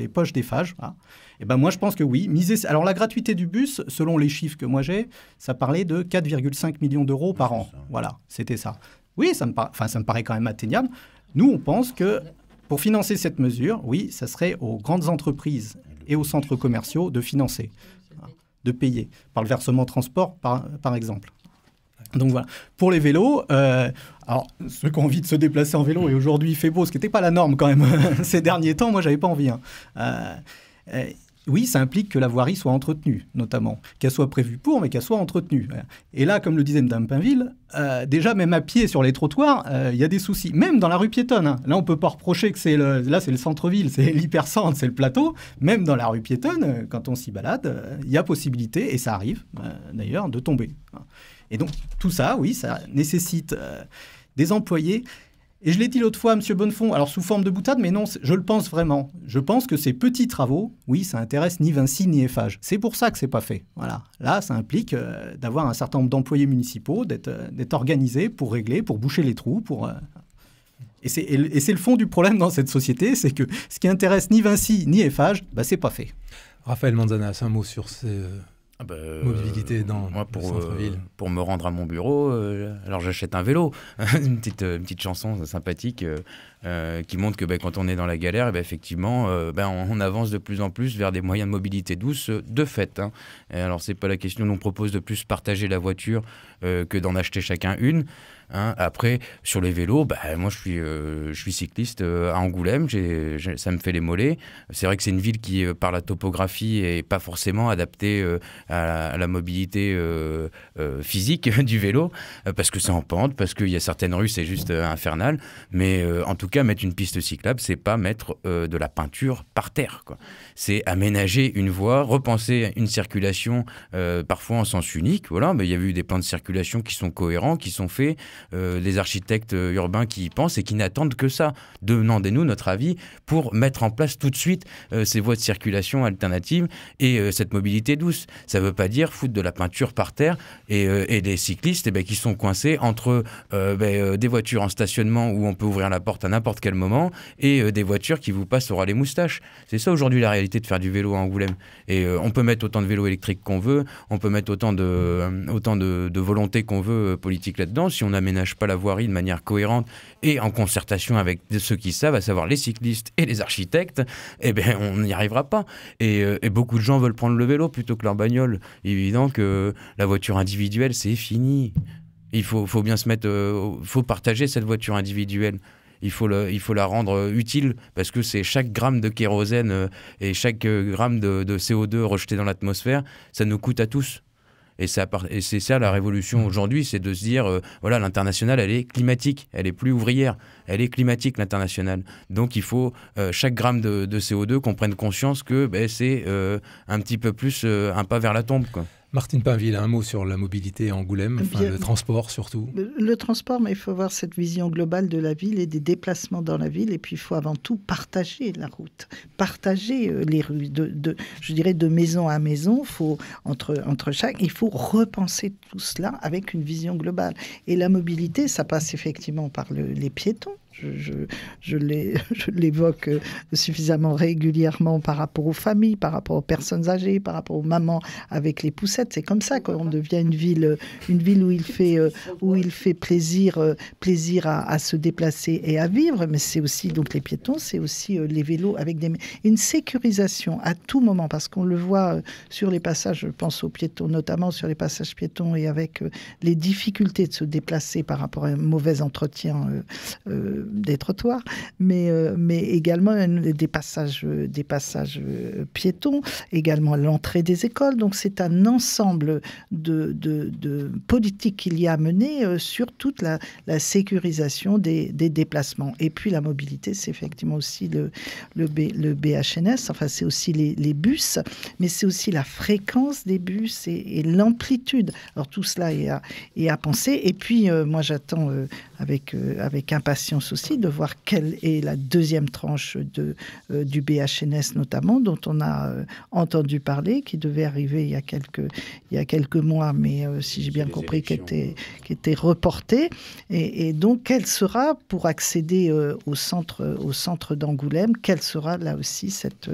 poches des phages. Et hein. eh ben moi je pense que oui, miser... Alors la gratuité du bus, selon les chiffres que moi j'ai, ça parlait de 4,5 millions d'euros par an. Voilà, c'était ça. Oui, ça me, ça me paraît quand même atteignable. Nous, on pense que pour financer cette mesure, oui, ça serait aux grandes entreprises et aux centres commerciaux de financer, de payer, par le versement transport, par, par exemple. Donc voilà. Pour les vélos, euh, alors ceux qui ont envie de se déplacer en vélo, et aujourd'hui il fait beau, ce qui n'était pas la norme quand même ces derniers temps, moi j'avais pas envie. Hein. Euh, euh, oui, ça implique que la voirie soit entretenue, notamment. Qu'elle soit prévue pour, mais qu'elle soit entretenue. Et là, comme le disait Mme Pinville, euh, déjà, même à pied sur les trottoirs, euh, il y a des soucis. Même dans la rue piétonne. Hein. Là, on ne peut pas reprocher que c'est le, là, c'est le centre-ville, c'est l'hypercentre, c'est le plateau. Même dans la rue piétonne, euh, quand on s'y balade, il y a possibilité, et ça arrive d'ailleurs, de tomber. Et donc, tout ça, oui, ça nécessite des employés et je l'ai dit l'autre fois à M. Bonnefond, alors sous forme de boutade, mais non, je le pense vraiment. Je pense que ces petits travaux, oui, ça intéresse ni Vinci ni Eiffage. C'est pour ça que c'est pas fait. Voilà. Là, ça implique euh, d'avoir un certain nombre d'employés municipaux, euh, d'être organisés pour régler, pour boucher les trous, pour. Euh, et c'est le fond du problème dans cette société, c'est que ce qui intéresse ni Vinci ni Eiffage, bah, c'est pas fait. Raphaël Manzanas, un mot sur ces ah bah, euh, Mobilité dans pour, le centre-ville. Euh, pour me rendre à mon bureau, euh, alors j'achète un vélo. une, petite, une petite chanson sympathique euh, qui montre que ben, quand on est dans la galère, eh ben, effectivement, euh, ben, on, avance de plus en plus vers des moyens de mobilité douce euh, de fait. Hein. Alors, c'est pas la question, on propose de plus partager la voiture que d'en acheter chacun une. Hein. Après, sur les vélos, moi je suis, je suis cycliste à Angoulême, ça me fait les mollets. C'est vrai que c'est une ville qui, par la topographie, est pas forcément adaptée à la, à, la, mobilité physique du vélo, parce que c'est en pente, parce qu'il y a certaines rues, c'est juste infernal. Mais en tout cas, mettre une piste cyclable, c'est pas mettre euh, de la peinture par terre. C'est aménager une voie, repenser une circulation, euh, parfois en sens unique. Voilà, mais il y a eu des plans de circulation qui sont cohérents, qui sont faits, des euh, architectes urbains qui y pensent et qui n'attendent que ça. Demandez-nous notre avis pour mettre en place tout de suite ces voies de circulation alternatives et cette mobilité douce. Ça ne veut pas dire foutre de la peinture par terre et, des cyclistes eh ben, qui sont coincés entre ben, des voitures en stationnement où on peut ouvrir la porte à n'importe quel moment et euh, des voitures qui vous passent aura les moustaches. C'est ça aujourd'hui la réalité de faire du vélo à Angoulême. Et euh, on peut mettre autant de vélos électriques qu'on veut, on peut mettre autant de, euh, autant de, volonté qu'on veut politique là-dedans. Si on n'aménage pas la voirie de manière cohérente et en concertation avec ceux qui savent, à savoir les cyclistes et les architectes, eh bien on n'y arrivera pas. Et, beaucoup de gens veulent prendre le vélo plutôt que leur bagnole. Évident que la voiture individuelle, c'est fini. Il faut, faut, bien se mettre, Il faut partager cette voiture individuelle il faut, le, il faut la rendre euh, utile parce que c'est chaque gramme de kérosène euh, et chaque euh, gramme de, CO2 rejeté dans l'atmosphère, ça nous coûte à tous. Et, c'est ça la révolution mmh. aujourd'hui, c'est de se dire, voilà, l'international, elle est climatique, elle est plus ouvrière, elle est climatique, l'international. Donc il faut, chaque gramme de, CO2, qu'on prenne conscience que ben, c'est un petit peu plus un pas vers la tombe. Quoi. Martine Pinville, un mot sur la mobilité Angoulême, le transport surtout. Le, transport, mais il faut avoir cette vision globale de la ville et des déplacements dans la ville. Et puis il faut avant tout partager la route, partager euh, les rues, de, je dirais de maison à maison. Faut entre entre chaque, il faut repenser tout cela avec une vision globale. Et la mobilité, ça passe effectivement par les piétons je, je, l'évoque euh, suffisamment régulièrement par rapport aux familles, par rapport aux personnes âgées, par rapport aux mamans avec les poussettes. C'est comme ça qu'on devient une ville, euh, une ville où il fait, euh, où il fait plaisir, plaisir à, se déplacer et à vivre. Mais c'est aussi donc les piétons, c'est aussi les vélos avec des, une sécurisation à tout moment parce qu'on le voit sur les passages. Je pense aux piétons, notamment sur les passages piétons et avec les difficultés de se déplacer par rapport à un mauvais entretien des trottoirs, mais, euh, mais également des passages, des passages euh, piétons, également l'entrée des écoles. Donc c'est un ensemble de, de, politiques qu'il y a à mener euh, sur toute la, sécurisation des, des, déplacements. Et puis la mobilité, c'est effectivement aussi le, le, B, le BHNS, enfin c'est aussi les, les, bus, mais c'est aussi la fréquence des bus et, l'amplitude. Alors tout cela est à, à penser. Et puis moi j'attends avec, avec impatience aussi de voir quelle est la deuxième tranche de, euh, du BHNS notamment, dont on a euh, entendu parler, qui devait arriver il y a quelques, il y a quelques mois, mais euh, si j'ai bien compris, qui était, qui était reportée. Et, et, donc, quelle sera, pour accéder au centre, au centre d'Angoulême, quelle sera là aussi cette,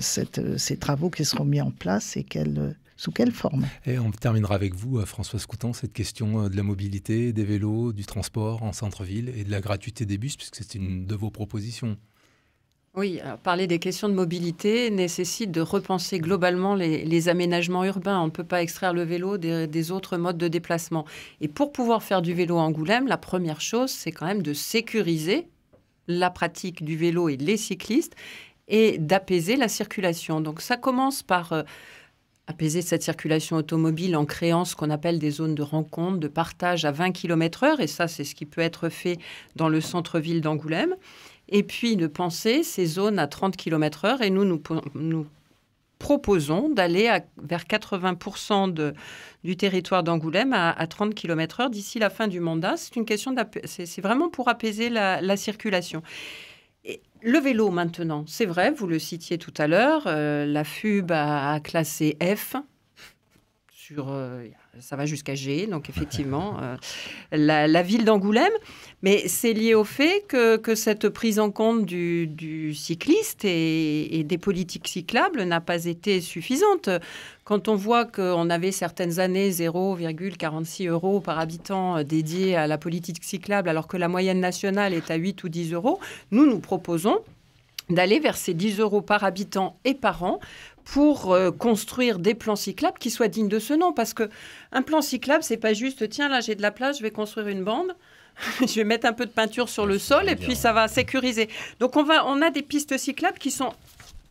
cette, ces travaux qui seront mis en place et quelle sous quelle forme Et on terminera avec vous, euh, Françoise Coutan, cette question euh, de la mobilité, des vélos, du transport en centre-ville et de la gratuité des bus, puisque c'est une de vos propositions. Oui, parler des questions de mobilité nécessite de repenser globalement les, aménagements urbains. On ne peut pas extraire le vélo des, autres modes de déplacement. Et pour pouvoir faire du vélo à Angoulême, la première chose, c'est quand même de sécuriser la pratique du vélo et les cyclistes et d'apaiser la circulation. Donc ça commence par... Euh, apaiser cette circulation automobile en créant ce qu'on appelle des zones de rencontre, de partage à 20 km h et ça c'est ce qui peut être fait dans le centre-ville d'Angoulême, et puis de penser ces zones à 30 km h et nous, nous, proposons d'aller vers 80% de, du territoire d'Angoulême à, 30 km h d'ici la fin du mandat. C'est une question, c'est vraiment pour apaiser la circulation. Le vélo maintenant, c'est vrai, vous le citiez tout à l'heure, euh, la FUB a classé F sur, euh, ça va jusqu'à G, donc effectivement, euh, la, ville d'Angoulême. Mais c'est lié au fait que, cette prise en compte du, cycliste et, des politiques cyclables n'a pas été suffisante. Quand on voit qu'on avait certaines années 0,46 euros par habitant euh, dédié à la politique cyclable, alors que la moyenne nationale est à 8 ou 10 euros, nous, nous proposons d'aller vers ces 10 euros par habitant et par an pour euh, construire des plans cyclables qui soient dignes de ce nom. Parce que un plan cyclable, c'est pas juste tiens là j'ai de la place, je vais construire une bande. je vais mettre un peu de peinture sur le sol et puis ça va sécuriser. Donc on, va, on a des pistes cyclables qui sont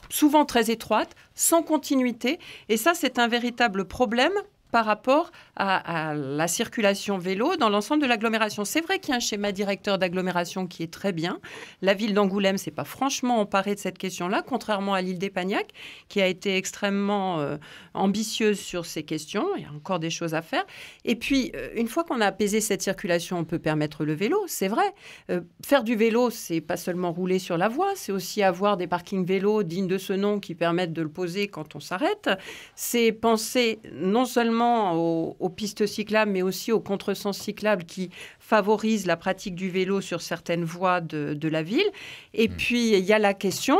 souvent très étroites, sans continuité. Et ça, c'est un véritable problème par rapport à, la circulation vélo dans l'ensemble de l'agglomération. C'est vrai qu'il y a un schéma directeur d'agglomération qui est très bien. La ville d'Angoulême s'est pas franchement emparée de cette question-là, contrairement à l'île Pagnacs qui a été extrêmement euh, ambitieuse sur ces questions. Il y a encore des choses à faire. Et puis, euh, une fois qu'on a apaisé cette circulation, on peut permettre le vélo, c'est vrai. Euh, faire du vélo, c'est pas seulement rouler sur la voie, c'est aussi avoir des parkings vélos dignes de ce nom qui permettent de le poser quand on s'arrête. C'est penser non seulement aux au aux pistes cyclables, mais aussi aux contresens cyclables qui favorisent la pratique du vélo sur certaines voies de, la ville. Et hmm. puis, il y a la question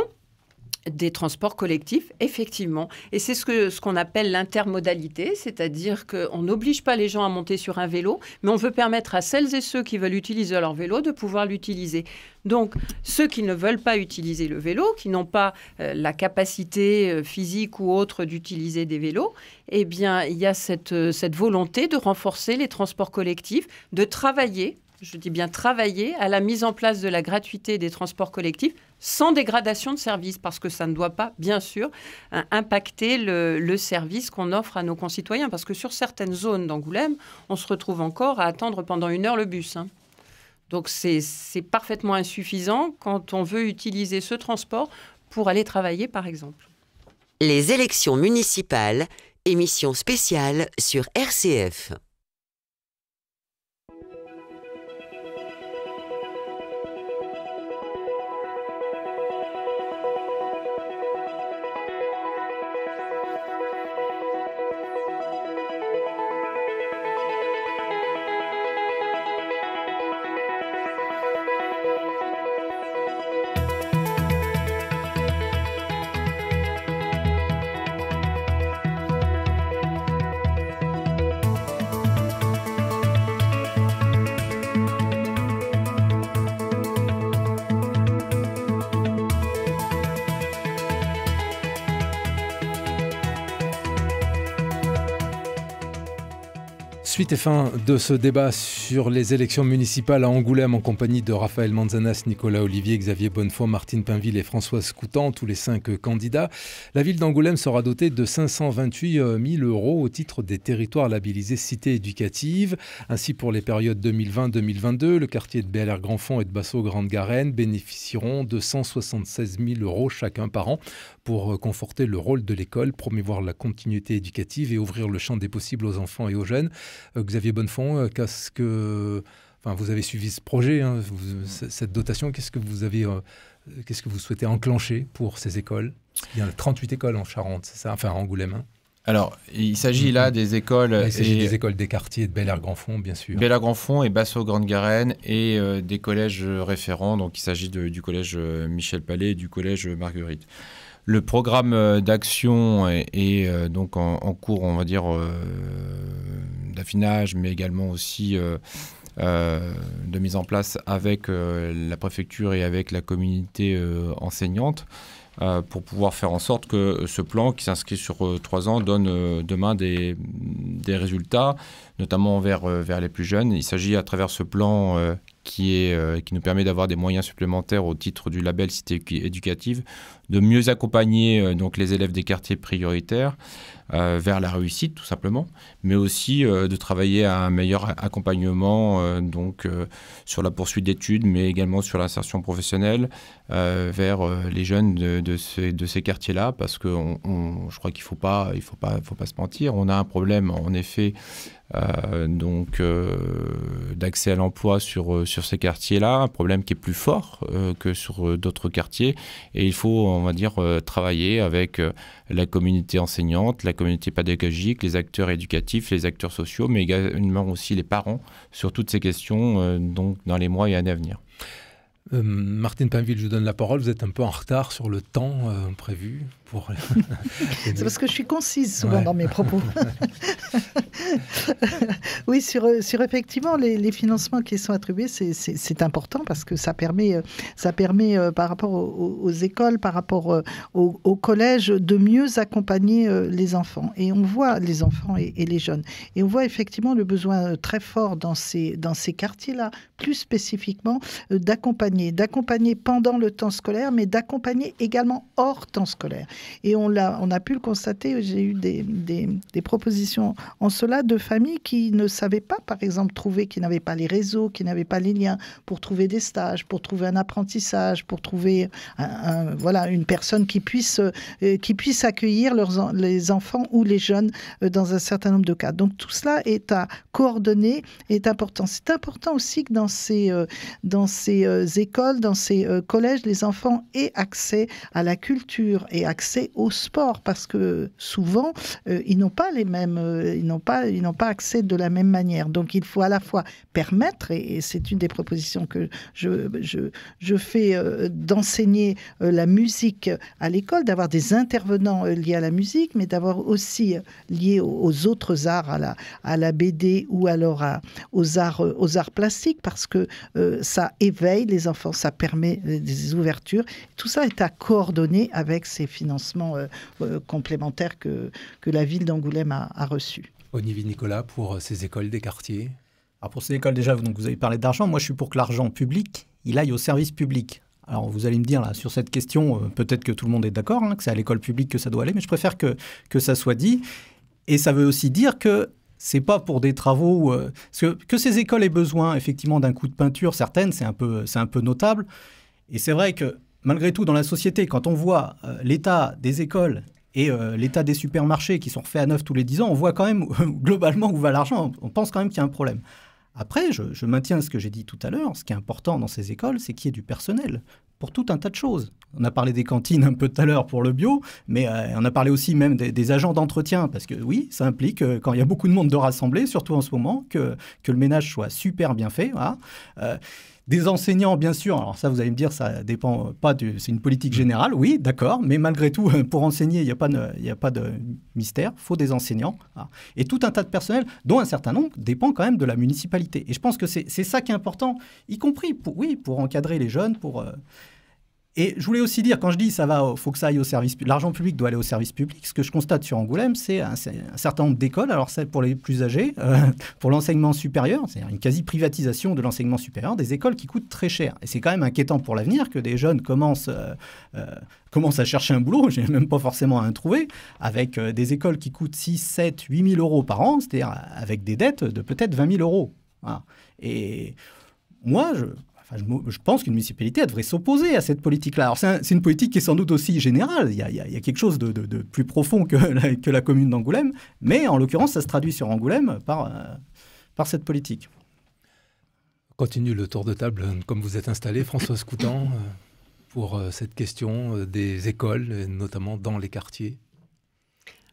des transports collectifs, effectivement. Et c'est ce qu'on ce qu'on appelle l'intermodalité, c'est-à-dire qu'on n'oblige pas les gens à monter sur un vélo, mais on veut permettre à celles et ceux qui veulent utiliser leur vélo de pouvoir l'utiliser. Donc, ceux qui ne veulent pas utiliser le vélo, qui n'ont pas euh, la capacité euh, physique ou autre d'utiliser des vélos, eh bien, il y a cette, euh, cette volonté de renforcer les transports collectifs, de travailler je dis bien travailler, à la mise en place de la gratuité des transports collectifs sans dégradation de service, parce que ça ne doit pas, bien sûr, hein, impacter le, service qu'on offre à nos concitoyens. Parce que sur certaines zones d'Angoulême, on se retrouve encore à attendre pendant une heure le bus. Hein. Donc c'est parfaitement insuffisant quand on veut utiliser ce transport pour aller travailler, par exemple. Les élections municipales, émission spéciale sur RCF. C'était fin de ce débat sur les élections municipales à Angoulême en compagnie de Raphaël Manzanas, Nicolas Olivier, Xavier Bonnefoy, Martine Pinville et Françoise Coutan, tous les cinq candidats. La ville d'Angoulême sera dotée de 528 000 euros au titre des territoires labellisés cités éducatives. Ainsi, pour les périodes 2020-2022, le quartier de BLR Grandfond et de Basso-Grande-Garenne bénéficieront de 176 000 euros chacun par an pour euh, conforter le rôle de l'école, promouvoir la continuité éducative et ouvrir le champ des possibles aux enfants et aux jeunes. Euh, Xavier Bonnefond, euh, qu'est-ce que euh, enfin, vous avez suivi ce projet, hein, cette dotation, qu'est-ce que vous avez, euh, qu'est-ce que vous souhaitez enclencher pour ces écoles Il y a 38 écoles en Charente, c'est ça, enfin à Angoulême. Hein. Alors, il s'agit là mm-hmm. des écoles. il s'agit des écoles des quartiers de bel air bien sûr. bel air grand et Basso-Grande-Garenne et euh, des collèges référents. Donc, il s'agit du collège Michel Palais et du collège Marguerite. Le programme euh, d'action est, euh, donc en, cours, on va dire, euh, d'affinage, mais également aussi de mise en place avec la préfecture et avec la communauté enseignante pour pouvoir faire en sorte que ce plan qui s'inscrit sur trois ans donne demain des, résultats, notamment vers, vers les plus jeunes. Il s'agit à travers ce plan qui, est, qui nous permet d'avoir des moyens supplémentaires au titre du label Cité éducative de mieux accompagner euh, donc les élèves des quartiers prioritaires euh, vers la réussite tout simplement, mais aussi euh, de travailler à un meilleur accompagnement donc sur la poursuite d'études, mais également sur l'insertion professionnelle vers les jeunes de, ces, de ces quartiers-là, parce que je crois qu'il faut pas il faut pas faut pas se mentir, on a un problème en effet. donc d'accès à l'emploi sur, sur ces quartiers-là, un problème qui est plus fort que sur d'autres quartiers. Et il faut on va dire, euh, travailler avec euh, la communauté enseignante, la communauté pédagogique, les acteurs éducatifs, les acteurs sociaux, mais également aussi les parents sur toutes ces questions euh, donc dans les mois et années à venir. Martine Pinville, je vous donne la parole. Vous êtes un peu en retard sur le temps prévu pour. c'est parce que je suis concise souvent dans mes propos. oui, sur, euh, effectivement les, financements qui sont attribués, c'est important parce que ça permet, euh, ça permet euh, par rapport aux, écoles, par rapport aux, collèges, de mieux accompagner les enfants. Et on voit les enfants et, les jeunes. Et on voit effectivement le besoin très fort dans dans ces quartiers-là, plus spécifiquement, d'accompagner. D'accompagner pendant le temps scolaire, mais d'accompagner également hors temps scolaire. Et on, a, on a pu le constater, j'ai eu des, des, propositions en cela de familles qui ne savaient pas, par exemple, trouver, qui n'avaient pas les réseaux, qui n'avaient pas les liens pour trouver des stages, pour trouver un apprentissage, pour trouver voilà, une personne qui puisse, euh, qui puisse accueillir leurs, les enfants ou les jeunes euh, dans un certain nombre de cas. Donc tout cela est à coordonner, est important. C'est important aussi que dans ces, euh, dans ces écoles, dans ces collèges, les enfants aient accès à la culture et accès accès au sport parce que souvent euh, ils n'ont pas les mêmes, euh, ils n'ont pas, ils n'ont pas accès de la même manière. Donc il faut à la fois permettre, et, c'est une des propositions que je je, je fais euh, d'enseigner la musique à l'école, d'avoir des intervenants liés à la musique, mais d'avoir aussi liés aux, autres arts, à la à la BD ou alors à, aux arts aux arts plastiques parce que ça éveille les enfants, ça permet des ouvertures. Tout ça est à coordonner avec ces financements euh, euh, complémentaire que, que la ville d'Angoulême a, a reçu. Olivier Nicolas, pour euh, ces écoles des quartiers Alors pour ces écoles, déjà, donc vous avez parlé d'argent. Moi, je suis pour que l'argent public, il aille au service public. Alors vous allez me dire là sur cette question, peut-être que tout le monde est d'accord, hein, que c'est à l'école publique que ça doit aller, mais je préfère que, que ça soit dit. Et ça veut aussi dire que c'est pas pour des travaux que, que, ces écoles aient besoin effectivement d'un coup de peinture. Certaines, c'est un c'est un peu notable. Et c'est vrai que malgré tout, dans la société, quand on voit euh, l'état des écoles et euh, l'état des supermarchés qui sont refaits à neuf tous les dix ans, on voit quand même globalement où va l'argent. On pense quand même qu'il y a un problème. Après, je, maintiens ce que j'ai dit tout à l'heure. Ce qui est important dans ces écoles, c'est qu'il y ait du personnel pour tout un tas de choses. On a parlé des cantines un peu tout à l'heure pour le bio, mais euh, on a parlé aussi même des, agents d'entretien, parce que oui, ça implique, quand il y a beaucoup de monde de rassembler, surtout en ce moment, que, que le ménage soit super bien fait. Voilà. Des enseignants, bien sûr. Alors ça, vous allez me dire, ça dépend pas du... C'est une politique mm. générale, oui, d'accord. Mais malgré tout, euh, pour enseigner, il n'y a, pas de, a pas de mystère. Il faut des enseignants. Ah. Et tout un tas de personnel, dont un certain nombre, dépend quand même de la municipalité. Et je pense que c'est ça qui est important, y compris, pour, oui, pour encadrer les jeunes, pour... Euh, et je voulais aussi dire, quand je dis ça va, faut que ça aille au service, l'argent public doit aller au service public. Ce que je constate sur Angoulême, c'est un, certain nombre d'écoles, alors celle pour les plus âgés, euh, pour l'enseignement supérieur, c'est une quasi privatisation de l'enseignement supérieur, des écoles qui coûtent très cher. Et c'est quand même inquiétant pour l'avenir que des jeunes commencent euh, euh, à chercher un boulot, j'ai même pas forcément à un trouver, avec des écoles qui coûtent 6, 7, 8 000 euros par an, c'est-à-dire avec des dettes de peut-être 20 000 euros. Et moi, je, je, pense qu'une municipalité devrait s'opposer à cette politique-là. Alors, c'est une politique qui est sans doute aussi générale. Il y a, quelque chose de, plus profond que la, commune d'Angoulême. Mais en l'occurrence, ça se traduit sur Angoulême par, euh, par cette politique. Continue le tour de table, euh, comme vous êtes installé, Françoise Coutan, euh, pour cette question des écoles, notamment dans les quartiers.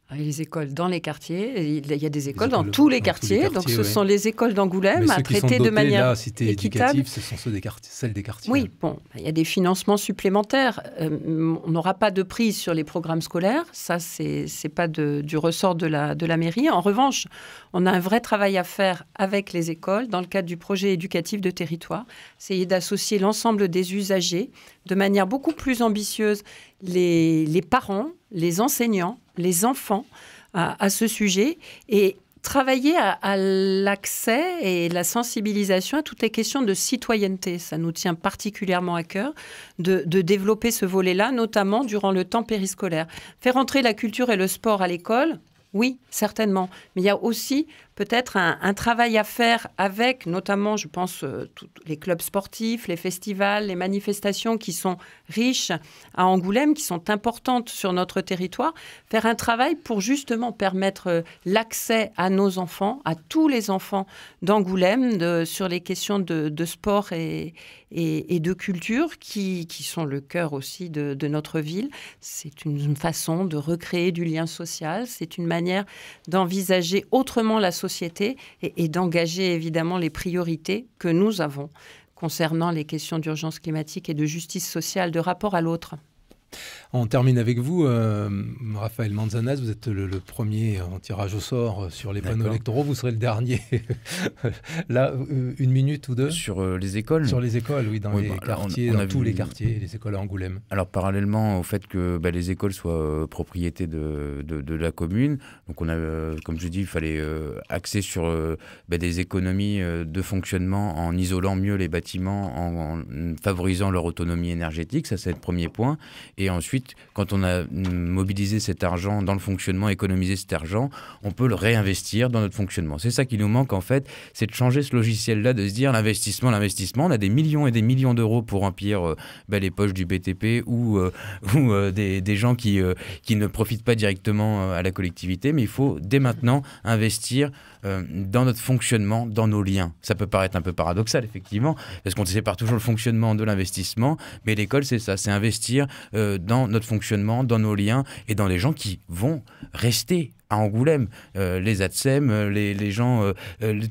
Ah, les écoles dans les quartiers, il y a des écoles, dans, tous les, quartiers, donc ce sont les écoles d'Angoulême à traiter de manière là, équitable. Éducative, ce sont ceux des quartiers, celles des quartiers. Oui, bon, il y a des financements supplémentaires. Euh, on n'aura pas de prise sur les programmes scolaires, ça c'est n'est pas du ressort de la de la mairie. En revanche, on a un vrai travail à faire avec les écoles dans le cadre du projet éducatif de territoire, essayer d'associer l'ensemble des usagers de manière beaucoup plus ambitieuse les, parents, les enseignants, les enfants à, ce sujet et travailler à, l'accès et la sensibilisation à toutes les questions de citoyenneté. Ça nous tient particulièrement à cœur de développer ce volet-là, notamment durant le temps périscolaire. Faire entrer la culture et le sport à l'école, oui, certainement. Mais il y a aussi peut-être un, travail à faire avec, notamment, je pense, euh, les clubs sportifs, les festivals, les manifestations qui sont riches à Angoulême, qui sont importantes sur notre territoire, faire un travail pour justement permettre euh, l'accès à nos enfants, à tous les enfants d'Angoulême, sur les questions de, sport et, et, de culture, qui, qui, sont le cœur aussi de, de notre ville. C'est une façon de recréer du lien social, c'est une manière d'envisager autrement la société et d'engager évidemment les priorités que nous avons concernant les questions d'urgence climatique et de justice sociale, de rapport à l'autre. On termine avec vous, euh, Raphaël Manzanas. Vous êtes le, premier en tirage au sort euh, sur les panneaux électoraux. Vous serez le dernier. là, euh, une minute ou deux. Sur les écoles Sur les écoles, oui, dans les bah, quartiers, dans tous les quartiers, les écoles à Angoulême. Alors, parallèlement au fait que bah, les écoles soient propriété de, la commune, donc on a, comme je dis, il fallait axer sur bah, des économies de fonctionnement en isolant mieux les bâtiments, en, en favorisant leur autonomie énergétique. Ça, c'est le premier point. Et et ensuite, quand on a mobilisé cet argent dans le fonctionnement, économisé cet argent, on peut le réinvestir dans notre fonctionnement. C'est ça qui nous manque en fait, c'est de changer ce logiciel-là, de se dire l'investissement, l'investissement. On a des millions et des millions d'euros pour remplir euh, bah, les poches du BTP ou, euh, euh, des, gens qui, qui ne profitent pas directement à la collectivité, mais il faut dès maintenant investir euh, dans notre fonctionnement, dans nos liens. Ça peut paraître un peu paradoxal, effectivement, parce qu'on sépare toujours le fonctionnement de l'investissement, mais l'école, c'est ça, c'est investir euh, dans notre fonctionnement, dans nos liens et dans les gens qui vont rester à Angoulême, euh, les ATSEM, euh, les, gens, euh,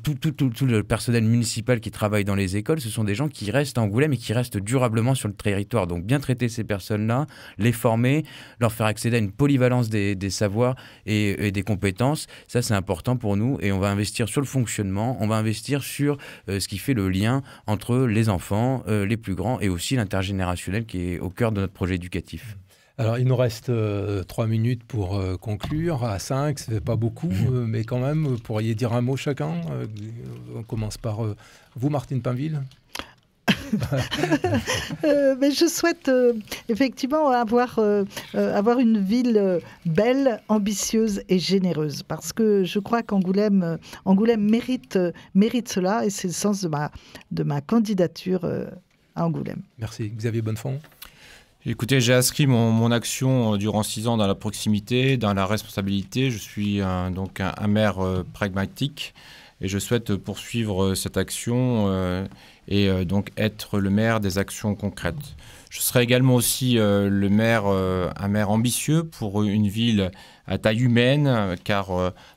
tout, le personnel municipal qui travaille dans les écoles, ce sont des gens qui restent à Angoulême et qui restent durablement sur le territoire. Donc bien traiter ces personnes-là, les former, leur faire accéder à une polyvalence des, savoirs et, des compétences, ça c'est important pour nous et on va investir sur le fonctionnement, on va investir sur ce qui fait le lien entre les enfants, les plus grands et aussi l'intergénérationnel qui est au cœur de notre projet éducatif. Alors, il nous reste euh, trois minutes pour euh, conclure. À cinq, ce n'est pas beaucoup, mhm. euh, mais quand même, vous pourriez dire un mot chacun. on commence par vous, Martine Pinville. mais je souhaite effectivement avoir, avoir une ville belle, ambitieuse et généreuse. Parce que je crois qu'Angoulême Angoulême mérite, mérite cela et c'est le sens de ma, de ma candidature à Angoulême. Merci. Xavier Bonnefond Écoutez, j'ai inscrit mon, mon action euh, durant six ans dans la proximité, dans la responsabilité. Je suis donc un, maire euh, pragmatique et je souhaite poursuivre euh, cette action et donc être le maire des actions concrètes. Je serai également aussi le maire, un maire ambitieux pour une ville à taille humaine, car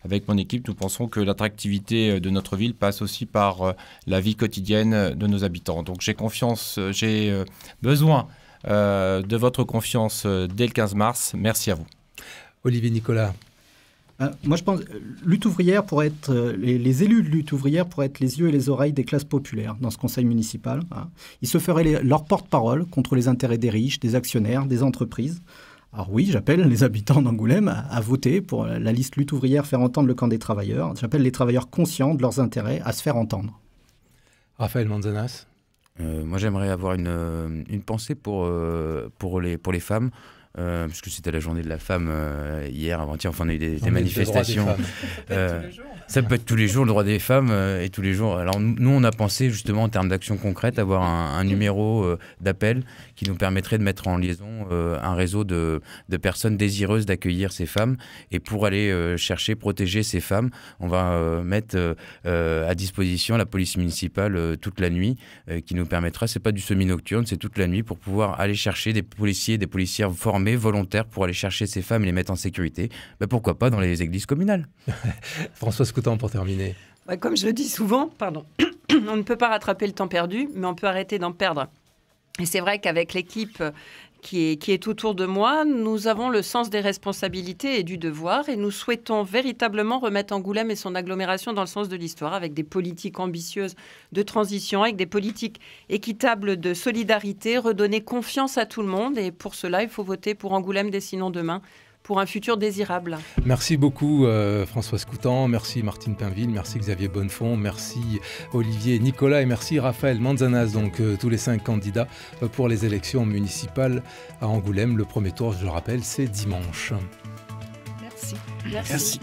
avec mon équipe, nous pensons que l'attractivité de notre ville passe aussi par la vie quotidienne de nos habitants. Donc j'ai confiance, j'ai besoin euh, de votre confiance euh, dès le 15 mars. Merci à vous. Olivier Nicolas. Euh, moi, je pense lutte ouvrière pour être les, élus de lutte ouvrière pourraient être les yeux et les oreilles des classes populaires dans ce conseil municipal. Hein. Ils se feraient leur porte-parole contre les intérêts des riches, des actionnaires, des entreprises. Alors oui, j'appelle les habitants d'Angoulême à, à, voter pour la liste lutte ouvrière faire entendre le camp des travailleurs. J'appelle les travailleurs conscients de leurs intérêts à se faire entendre. Raphaël Manzanas. Euh, moi, j'aimerais avoir une, euh, pensée pour, euh, pour, les, pour les femmes. puisque c'était la journée de la femme hier, avant-hier, enfin on a eu des, manifestations. ça peut être tous les jours le droit des femmes et tous les jours. Alors nous, on a pensé justement en termes d'action concrète avoir un numéro d'appel qui nous permettrait de mettre en liaison euh, un réseau de, personnes désireuses d'accueillir ces femmes. Et pour aller euh, chercher, protéger ces femmes, on va euh, mettre à disposition la police municipale toute la nuit qui nous permettra, c'est pas du semi-nocturne, c'est toute la nuit pour pouvoir aller chercher des policiers, des policières formées, volontaires pour aller chercher ces femmes et les mettre en sécurité. Mais bah, pourquoi pas dans les églises communales Françoise Coutan pour terminer. Bah, comme je le dis souvent, pardon, on ne peut pas rattraper le temps perdu, mais on peut arrêter d'en perdre. Et c'est vrai qu'avec l'équipe euh, qui est, qui est, autour de moi, nous avons le sens des responsabilités et du devoir et nous souhaitons véritablement remettre Angoulême et son agglomération dans le sens de l'histoire avec des politiques ambitieuses de transition, avec des politiques équitables de solidarité, redonner confiance à tout le monde et pour cela, il faut voter pour Angoulême Dessinons demain pour un futur désirable. Merci beaucoup euh, Françoise Coutan, merci Martine Pinville, merci Xavier Bonnefond, merci Olivier Nicolas et merci Raphaël Manzanas, donc euh, tous les cinq candidats euh, pour les élections municipales à Angoulême. Le premier tour, je le rappelle, c'est dimanche. merci. merci.